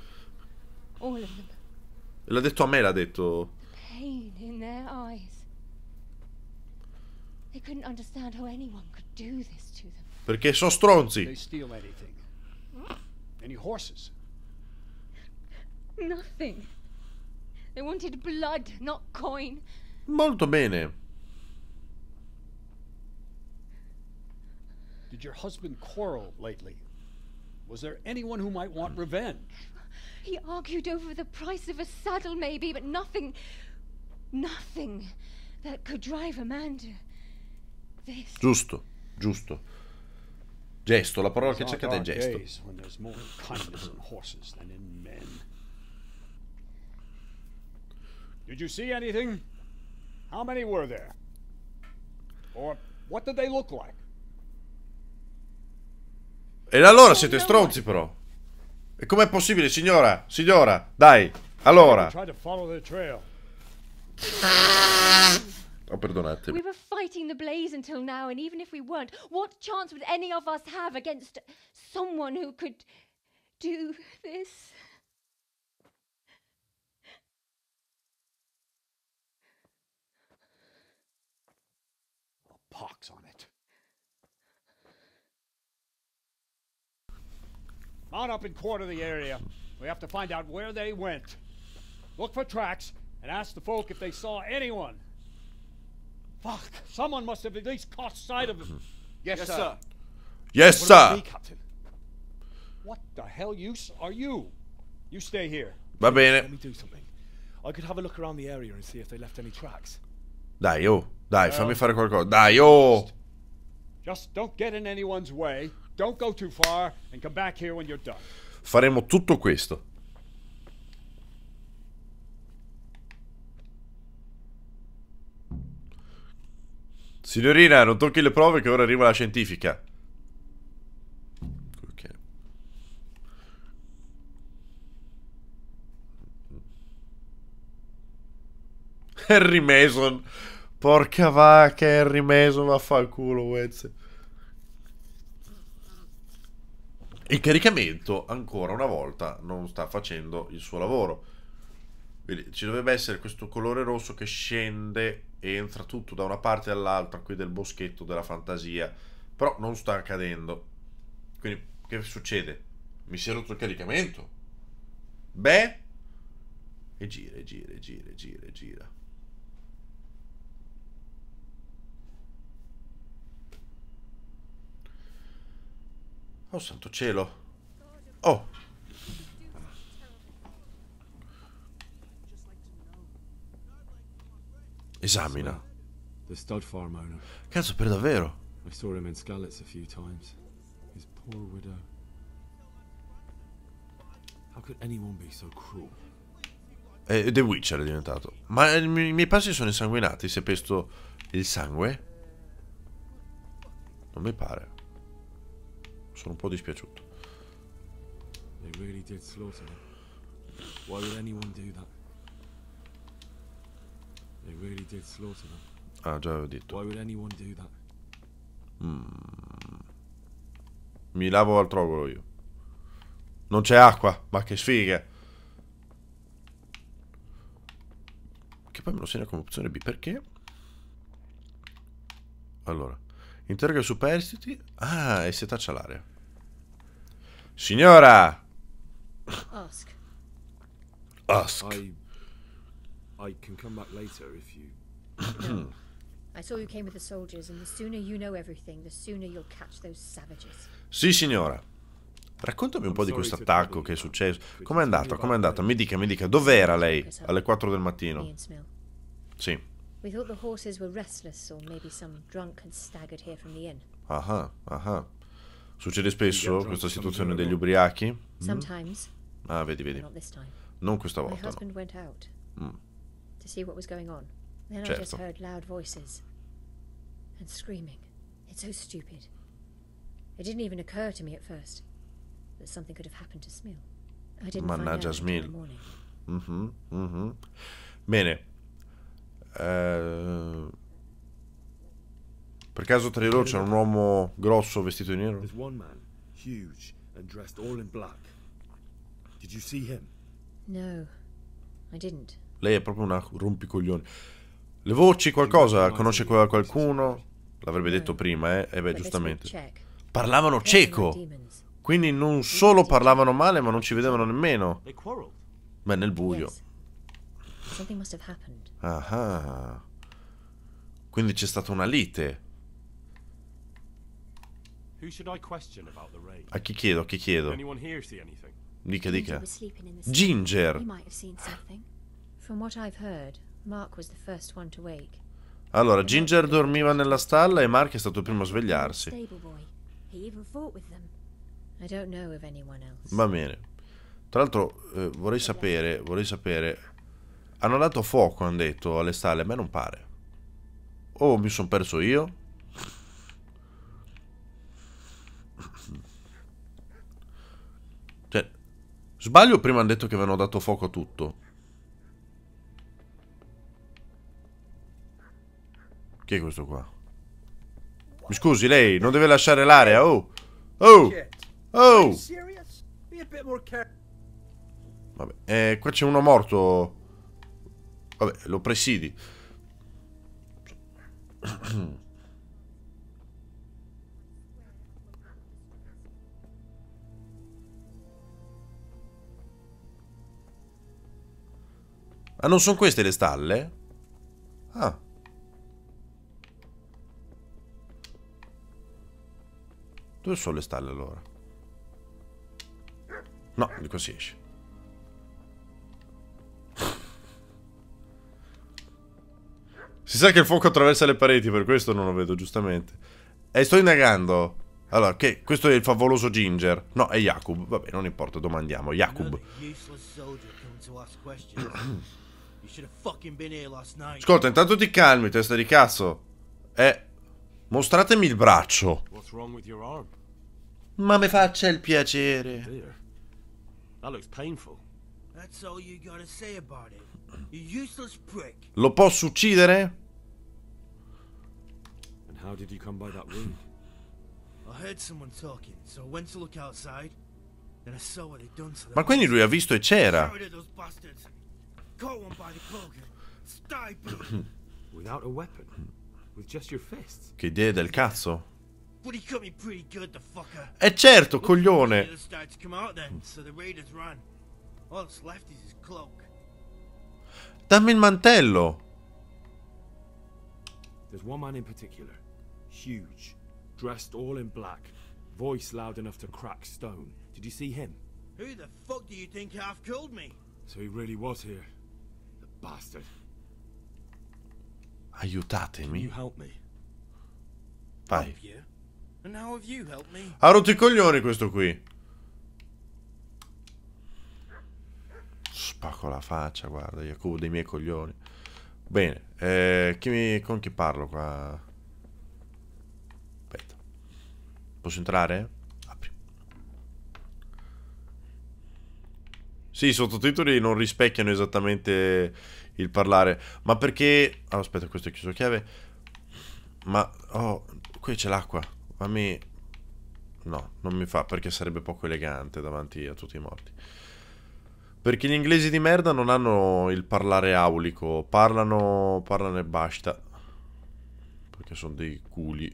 L'ha detto a me, l'ha detto. Pain in Perché sono stronzi. Any horses? Nothing. They wanted blood, not coin. Molto bene. Did your husband quarrel lately? Was there anyone who might want revenge? He argued over the price of a saddle, maybe, but nothing. nothing that could drive a man to this. Giusto, giusto. Gesto, la parola che cercate è gesto. Did you see anything? How many were there? Or what did they look like? E allora siete stronzi però. E com'è possibile, signora? Signora, dai. Allora. Oh, perdonate. We were fighting the blaze until now and even if we weren't, what chance would any of us have against someone who could do this? A pox on it. Mount up and quarter the area. We have to find out where they went. Look for tracks and ask the folk if they saw anyone. Fuck, someone must have at least caught sight of them. Yes, yes sir. sir. Yes, sir. Me, Captain? What the hell use are you? You stay here. Vad blir Let me do something. I could have a look around the area and see if they left any tracks. Dai, oh. Dai, well, fammi um, fare qualcosa. Dai, oh. Just don't get in anyone's way. Faremo tutto questo. Signorina, non tocchi le prove che ora arriva la scientifica. Ok. Harry Mason. Porca vacca, Harry Mason, vaffanculo, Wezze. Il caricamento ancora una volta non sta facendo il suo lavoro. Quindi ci dovrebbe essere questo colore rosso che scende e entra tutto da una parte all'altra, qui del boschetto della fantasia, però non sta accadendo. Quindi che succede? Mi si è rotto il caricamento? Beh, e gira, e gira, e gira, e gira, gira. Oh santo cielo. Oh. Esamina. Cazzo, per davvero. I saw him in Scalitz a few times. His poor widow. How could anyone be so cruel? Eh, The Witcher è diventato. Ma eh, i miei passi sono insanguinati se pesto il sangue? Non mi pare. Sono un po' dispiaciuto. Ah, già avevo detto. Mm. Mi lavo al trogolo io. Non c'è acqua, ma che sfiga. Che poi me lo segna come opzione B, perché? Allora. Interroga i superstiti. Ah, e si taccia l'area. Signora! Ask. Ask. I, I can come back later if you... I saw you came with the soldiers and the sooner you know everything, the sooner you'll catch those savages. Sì, signora. Raccontami un po' di questo attacco che è successo. Com'è andato? Com'è andata? Mi dica, mi dica, dov'era lei alle 4 del mattino? Sì. We thought the horses were restless, or maybe some drunk had staggered here from the inn. Aha, aha. Succede spesso questa situazione degli ubriachi. Mm? Sometimes. Mm. Ah, vedi, vedi. Not this time. Non questa volta. My husband no. went out mm. to see what was going on. Then certo. I just heard loud voices and screaming. It's so stupid. It didn't even occur to me at first that something could have happened to Smil. I didn't Mannaggia find out Smil. Until the Mm -hmm, mm -hmm. Bene, Eh, per caso tra di loro c'era un uomo grosso vestito in nero? huge and all in black. Did you see him? No, I didn't. Lei è proprio una rompicoglione. Le voci, qualcosa? Conosce qualcuno? L'avrebbe detto prima, eh? Eh beh, giustamente. Parlavano cieco! Quindi non solo parlavano male, ma non ci vedevano nemmeno. Beh, nel buio. Qualcosa Ah Quindi c'è stata una lite. A chi chiedo, a chi chiedo? Dica, dica. Ginger! Allora, Ginger dormiva nella stalla e Mark è stato il primo a svegliarsi. Va bene. Tra l'altro, eh, vorrei sapere, vorrei sapere hanno dato fuoco, hanno detto, alle stalle, a me non pare. O oh, mi sono perso io? Cioè, sbaglio prima hanno detto che avevano dato fuoco a tutto? Chi è questo qua? Mi scusi, lei non deve lasciare l'area, oh! Oh! Oh! Vabbè, eh, qua c'è uno morto. Vabbè, lo presidi. Ah, non sono queste le stalle? Ah. Dove sono le stalle allora? No, di qua si esce. Si sa che il fuoco attraversa le pareti, per questo non lo vedo, giustamente. E sto indagando. Allora, che questo è il favoloso Ginger. No, è Jakub. Vabbè, non importa, domandiamo. Jakub. Ascolta, intanto ti calmi, testa di cazzo. Eh, mostratemi il braccio. Ma mi faccia il piacere. That looks painful. That's all you gotta say about it. Lo posso uccidere? How did you come by that room? I heard someone talking, so I went to look outside. Then I saw what they'd done to them. Ma quindi lui ha visto e c'era. without a weapon, with just your fists. Che idea del cazzo? But he cut me pretty good, the fucker. Eh certo, coglione. So the raiders ran. All that's left is his cloak. Dammi il mantello. There's one man in particular, huge, dressed all in black, voice loud enough to crack stone. Did you see him? Who the fuck do you think half killed me? So he really was here. The bastard. Aiutatemi. You help me. Vai. Ha rotto i coglioni questo qui. spacco la faccia, guarda, Jacopo dei miei coglioni. Bene, eh, chi mi, con chi parlo qua? Aspetta. Posso entrare? Apri. Sì, i sottotitoli non rispecchiano esattamente il parlare, ma perché... Oh, aspetta, questo è chiuso chiave. Ma... Oh, qui c'è l'acqua. Ma mi... No, non mi fa perché sarebbe poco elegante davanti a tutti i morti. Perché gli inglesi di merda non hanno il parlare aulico, parlano, parlano e basta. Perché sono dei culi.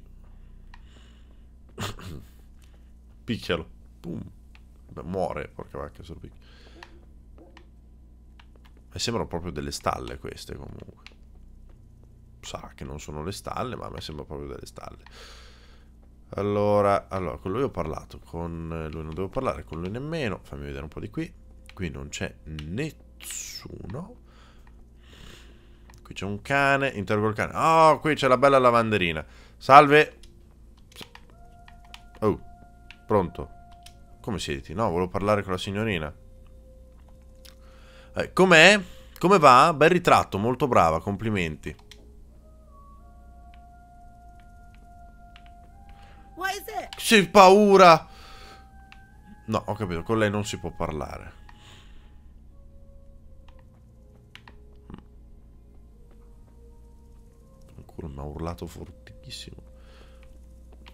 Picchialo. Pum. Beh, muore, porca vacca, solo picchia. E sembrano proprio delle stalle queste comunque. Sarà che non sono le stalle, ma a me sembra proprio delle stalle. Allora, allora, con lui ho parlato, con lui non devo parlare, con lui nemmeno. Fammi vedere un po' di qui. Qui non c'è nessuno. Qui c'è un cane. Interrogo il cane. Oh, qui c'è la bella lavanderina. Salve. Oh, pronto. Come siete? No, volevo parlare con la signorina. Eh, Com'è? Come va? Bel ritratto, molto brava, complimenti. Che paura! No, ho capito, con lei non si può parlare. qualcuno mi ha urlato fortissimo.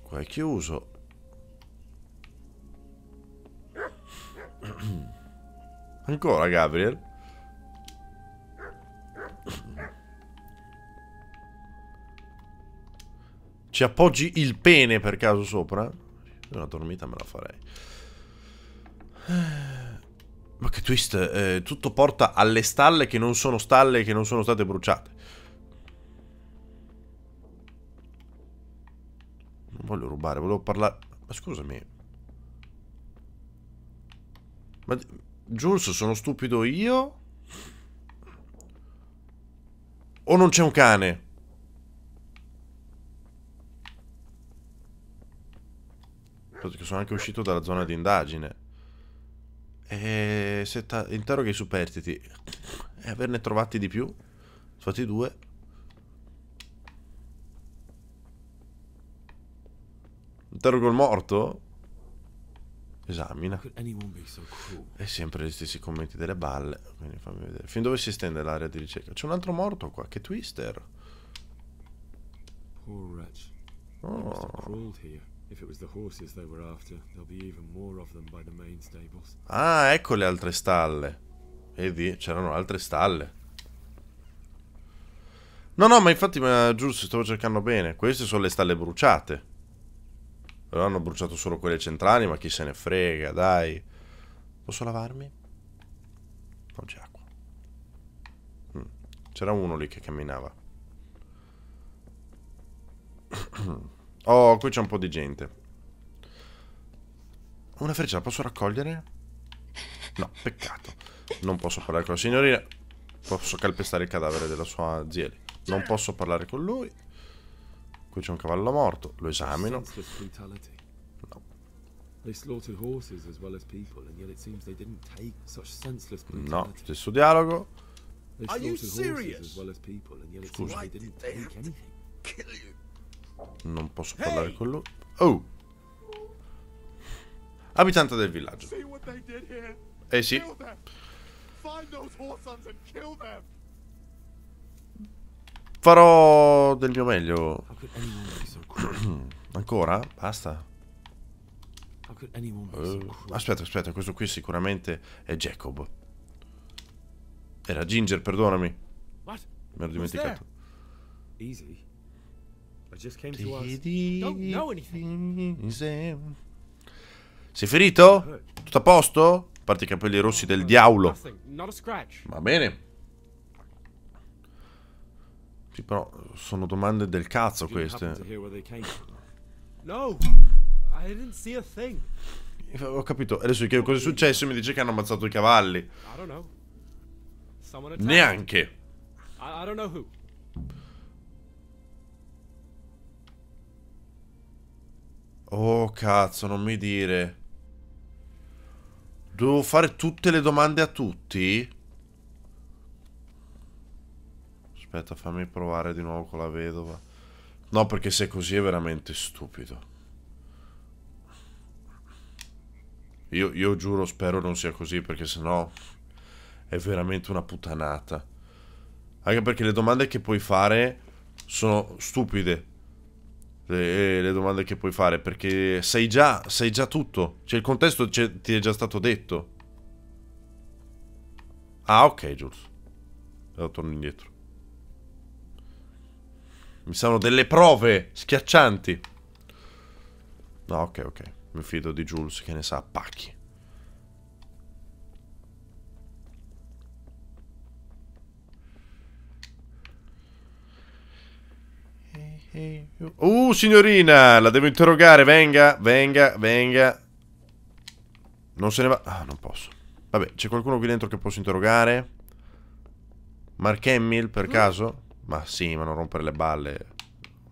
Qua è chiuso. Ancora Gabriel? Ci appoggi il pene per caso sopra? Una dormita me la farei. Ma che twist, eh, tutto porta alle stalle che non sono stalle che non sono state bruciate. Non voglio rubare, volevo parlare... Ma scusami. Ma... Jules, sono stupido io? O non c'è un cane? sono anche uscito dalla zona di indagine. E eh, se interroghi i superstiti e eh, averne trovati di più, fatti due, Interrogo il morto? Esamina. E sempre gli stessi commenti delle balle. Quindi fammi vedere. Fin dove si estende l'area di ricerca? C'è un altro morto qua, che twister. Oh. Ah, ecco le altre stalle. Vedi, c'erano altre stalle. No, no, ma infatti, ma giusto, stavo cercando bene. Queste sono le stalle bruciate. Loro hanno bruciato solo quelle centrali, ma chi se ne frega, dai. Posso lavarmi? Non c'è acqua. Mm. C'era uno lì che camminava. oh, qui c'è un po' di gente. Una freccia la posso raccogliere? No, peccato. Non posso parlare con la signorina. Posso calpestare il cadavere della sua zia. Non posso parlare con lui. Qui c'è un cavallo morto, lo esamino. No. No, stesso dialogo. Scusa. Non posso parlare con lui. Oh! Abitante del villaggio. Eh sì. Find those whoresons and kill them! Farò del mio meglio. Ancora? Basta. Uh, aspetta, aspetta, questo qui sicuramente è Jacob. Era Ginger, perdonami. Mi ero dimenticato. Easy. I just came to us. Don't know anything. Sei ferito? Eh. Tutto a posto? A parte i capelli rossi del diavolo. Va bene tutti, però sono domande del cazzo queste. No, I didn't see a thing. Eh, ho capito. Adesso gli chiedo cosa è successo e mi dice che hanno ammazzato i cavalli. Neanche. Oh cazzo, non mi dire. Devo fare tutte le domande a tutti? Aspetta, fammi provare di nuovo con la vedova. No, perché se è così è veramente stupido. Io, io giuro, spero non sia così, perché sennò è veramente una puttanata. Anche perché le domande che puoi fare sono stupide. Le, eh, le domande che puoi fare, perché sai già, sai già tutto. Cioè, il contesto è, ti è già stato detto. Ah, ok, giusto. Allora torno indietro. Mi sono delle prove schiaccianti. No, ok, ok. Mi fido di Jules che ne sa pacchi. Uh, signorina, la devo interrogare. Venga, venga, venga. Non se ne va. Ah, non posso. Vabbè, c'è qualcuno qui dentro che posso interrogare? Mark Hamill, per mm. caso? Ma sì, ma non rompere le balle.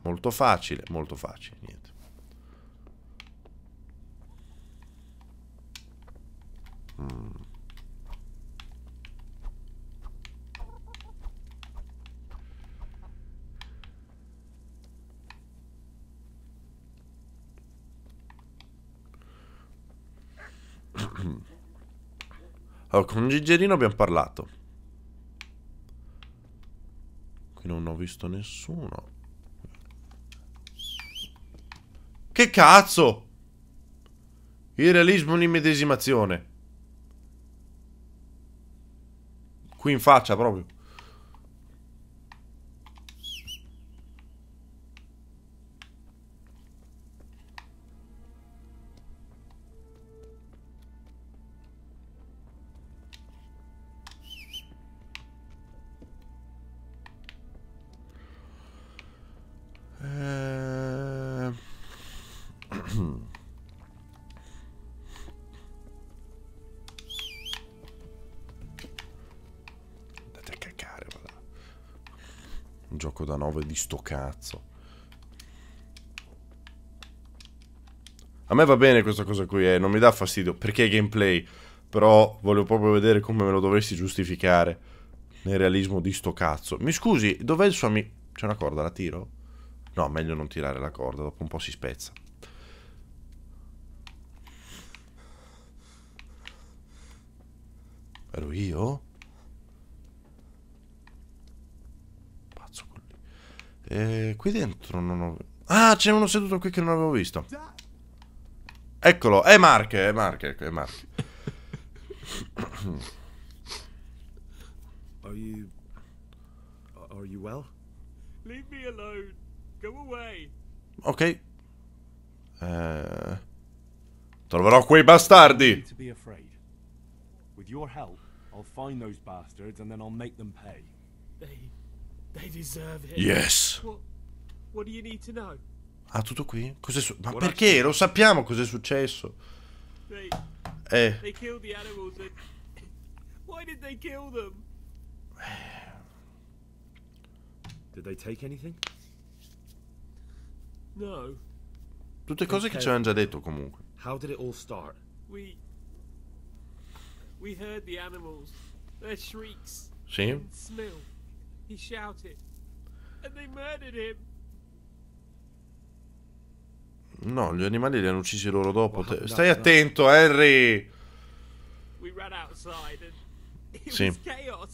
Molto facile, molto facile, niente. Mm. Allora, con Gigerino abbiamo parlato. non ho visto nessuno. Che cazzo? Il realismo un'immedesimazione. Qui in faccia proprio. sto cazzo. A me va bene questa cosa qui, eh, non mi dà fastidio, perché è gameplay. Però voglio proprio vedere come me lo dovresti giustificare nel realismo di sto cazzo. Mi scusi, dov'è il suo amico? C'è una corda, la tiro? No, meglio non tirare la corda, dopo un po' si spezza. Ero io? Eh, qui dentro non ho... Ah, c'è uno seduto qui che non avevo visto. Eccolo, è Marche, è Marche, ecco, è Marche. Are you... Are you well? Leave me alone. Go away. Ok. Eh... Troverò quei bastardi. To be afraid. With your help, I'll find those bastards and then I'll make them pay. They They deserve it. Yes. What, what do you need to know? Ah, tutto qui? Cos'è successo? Ma perché? Lo sappiamo cos'è successo. They, eh. They killed the animals. They... Why did they kill them? Did they take anything? No. Tutte cose che ci avevano già detto comunque. How did it all start? We We heard the animals. Their shrieks. Sì. And smell he shouted. And they murdered him. No, gli animali li hanno uccisi loro dopo. Oh, no, Stai attento, no. Harry. We ran outside and it sì. was chaos.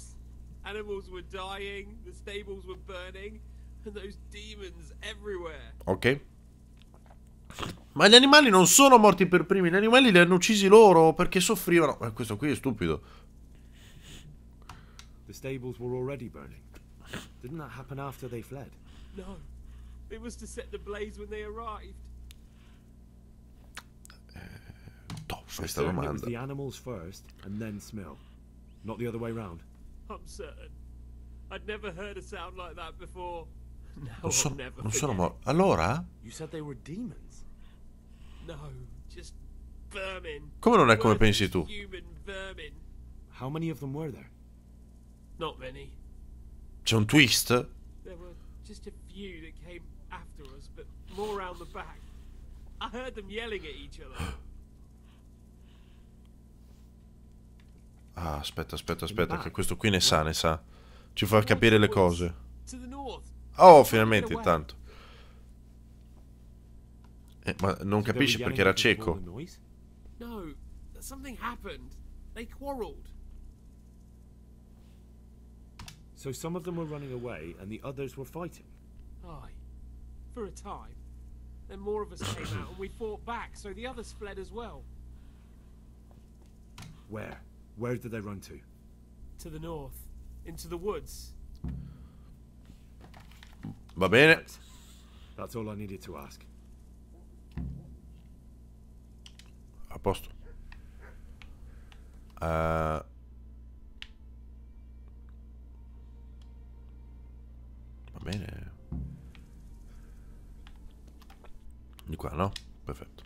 Animals were dying, the stables were burning, and those demons everywhere. Ok. Ma gli animali non sono morti per primi, gli animali li hanno uccisi loro perché soffrivano. Ma eh, questo qui è stupido. The stables were already burning. Didn't that happen after they fled? No. It was to set the blaze when they arrived. First oh, certain the animals first, and then smell. Not the other way round. I'm certain. I'd never heard a sound like that before. No, non never. non sono morti. Allora? You said they were demons. No, just vermin. Come non è eh, come pensi tu? How many of them were there? Not many. C'è un twist? Ah, aspetta, aspetta, aspetta, che questo qui ne sa, ne sa. Ci fa capire le cose. Oh, finalmente, intanto. Eh, ma non capisce perché era cieco. No, qualcosa something happened. They quarreled. So some of them were running away and the others were fighting. Aye. For a time. Then more of us came out and we fought back, so the others fled as well. Where? Where did they run to? To the north. Into the woods. Va bene. That's all I needed to ask. A posto. Uh, bene. Di qua, no? Perfetto.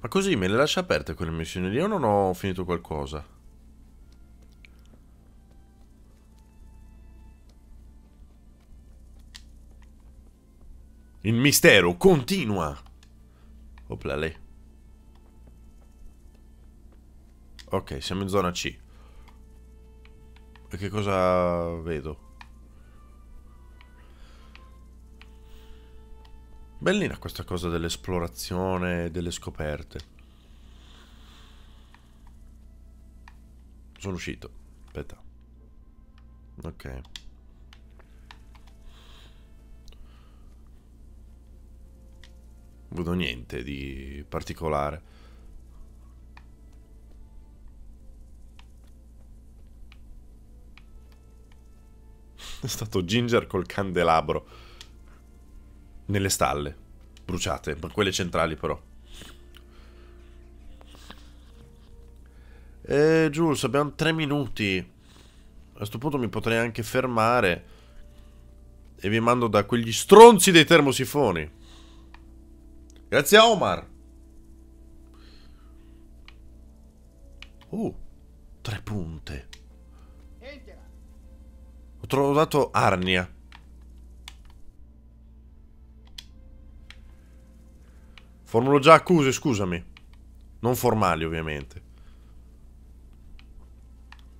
Ma così me le lascia aperte quelle missioni lì o non ho finito qualcosa? Il mistero continua! Opla lei. Ok, siamo in zona C. E che cosa vedo? Bellina questa cosa dell'esplorazione, e delle scoperte. Sono uscito. Aspetta. Ok. Vedo niente di particolare. È stato Ginger col candelabro nelle stalle, bruciate, per quelle centrali però. Eh, Jules, abbiamo tre minuti. A questo punto mi potrei anche fermare. E vi mando da quegli stronzi dei termosifoni. Grazie a Omar. Uh, tre punte. Ho trovato Arnia. Formulo già accuse, scusami. Non formali, ovviamente.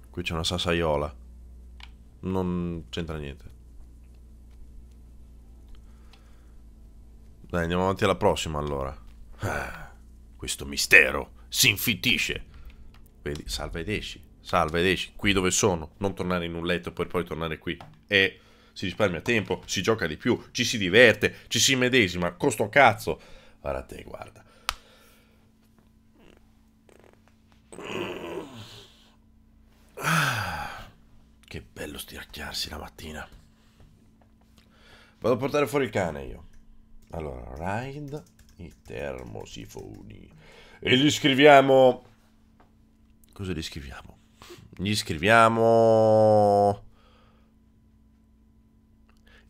Qui c'è una sassaiola. Non c'entra niente. Dai, andiamo avanti alla prossima, allora. Ah, questo mistero si infittisce. Vedi, salva ed esci. Salva ed esci. Qui dove sono. Non tornare in un letto per poi tornare qui. E si risparmia tempo, si gioca di più, ci si diverte, ci si medesima. Costo cazzo. Guarda te, guarda. Ah, che bello stiracchiarsi la mattina. Vado a portare fuori il cane io. Allora, ride i termosifoni. E gli scriviamo... Cosa gli scriviamo? Gli scriviamo...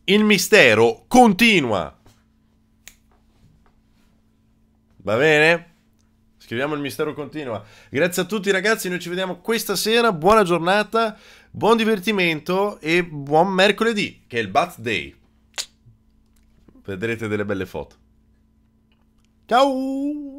Il mistero continua. Va bene? Scriviamo il mistero continua. Grazie a tutti ragazzi, noi ci vediamo questa sera, buona giornata, buon divertimento e buon mercoledì, che è il Bath Day. Vedrete delle belle foto. Ciao!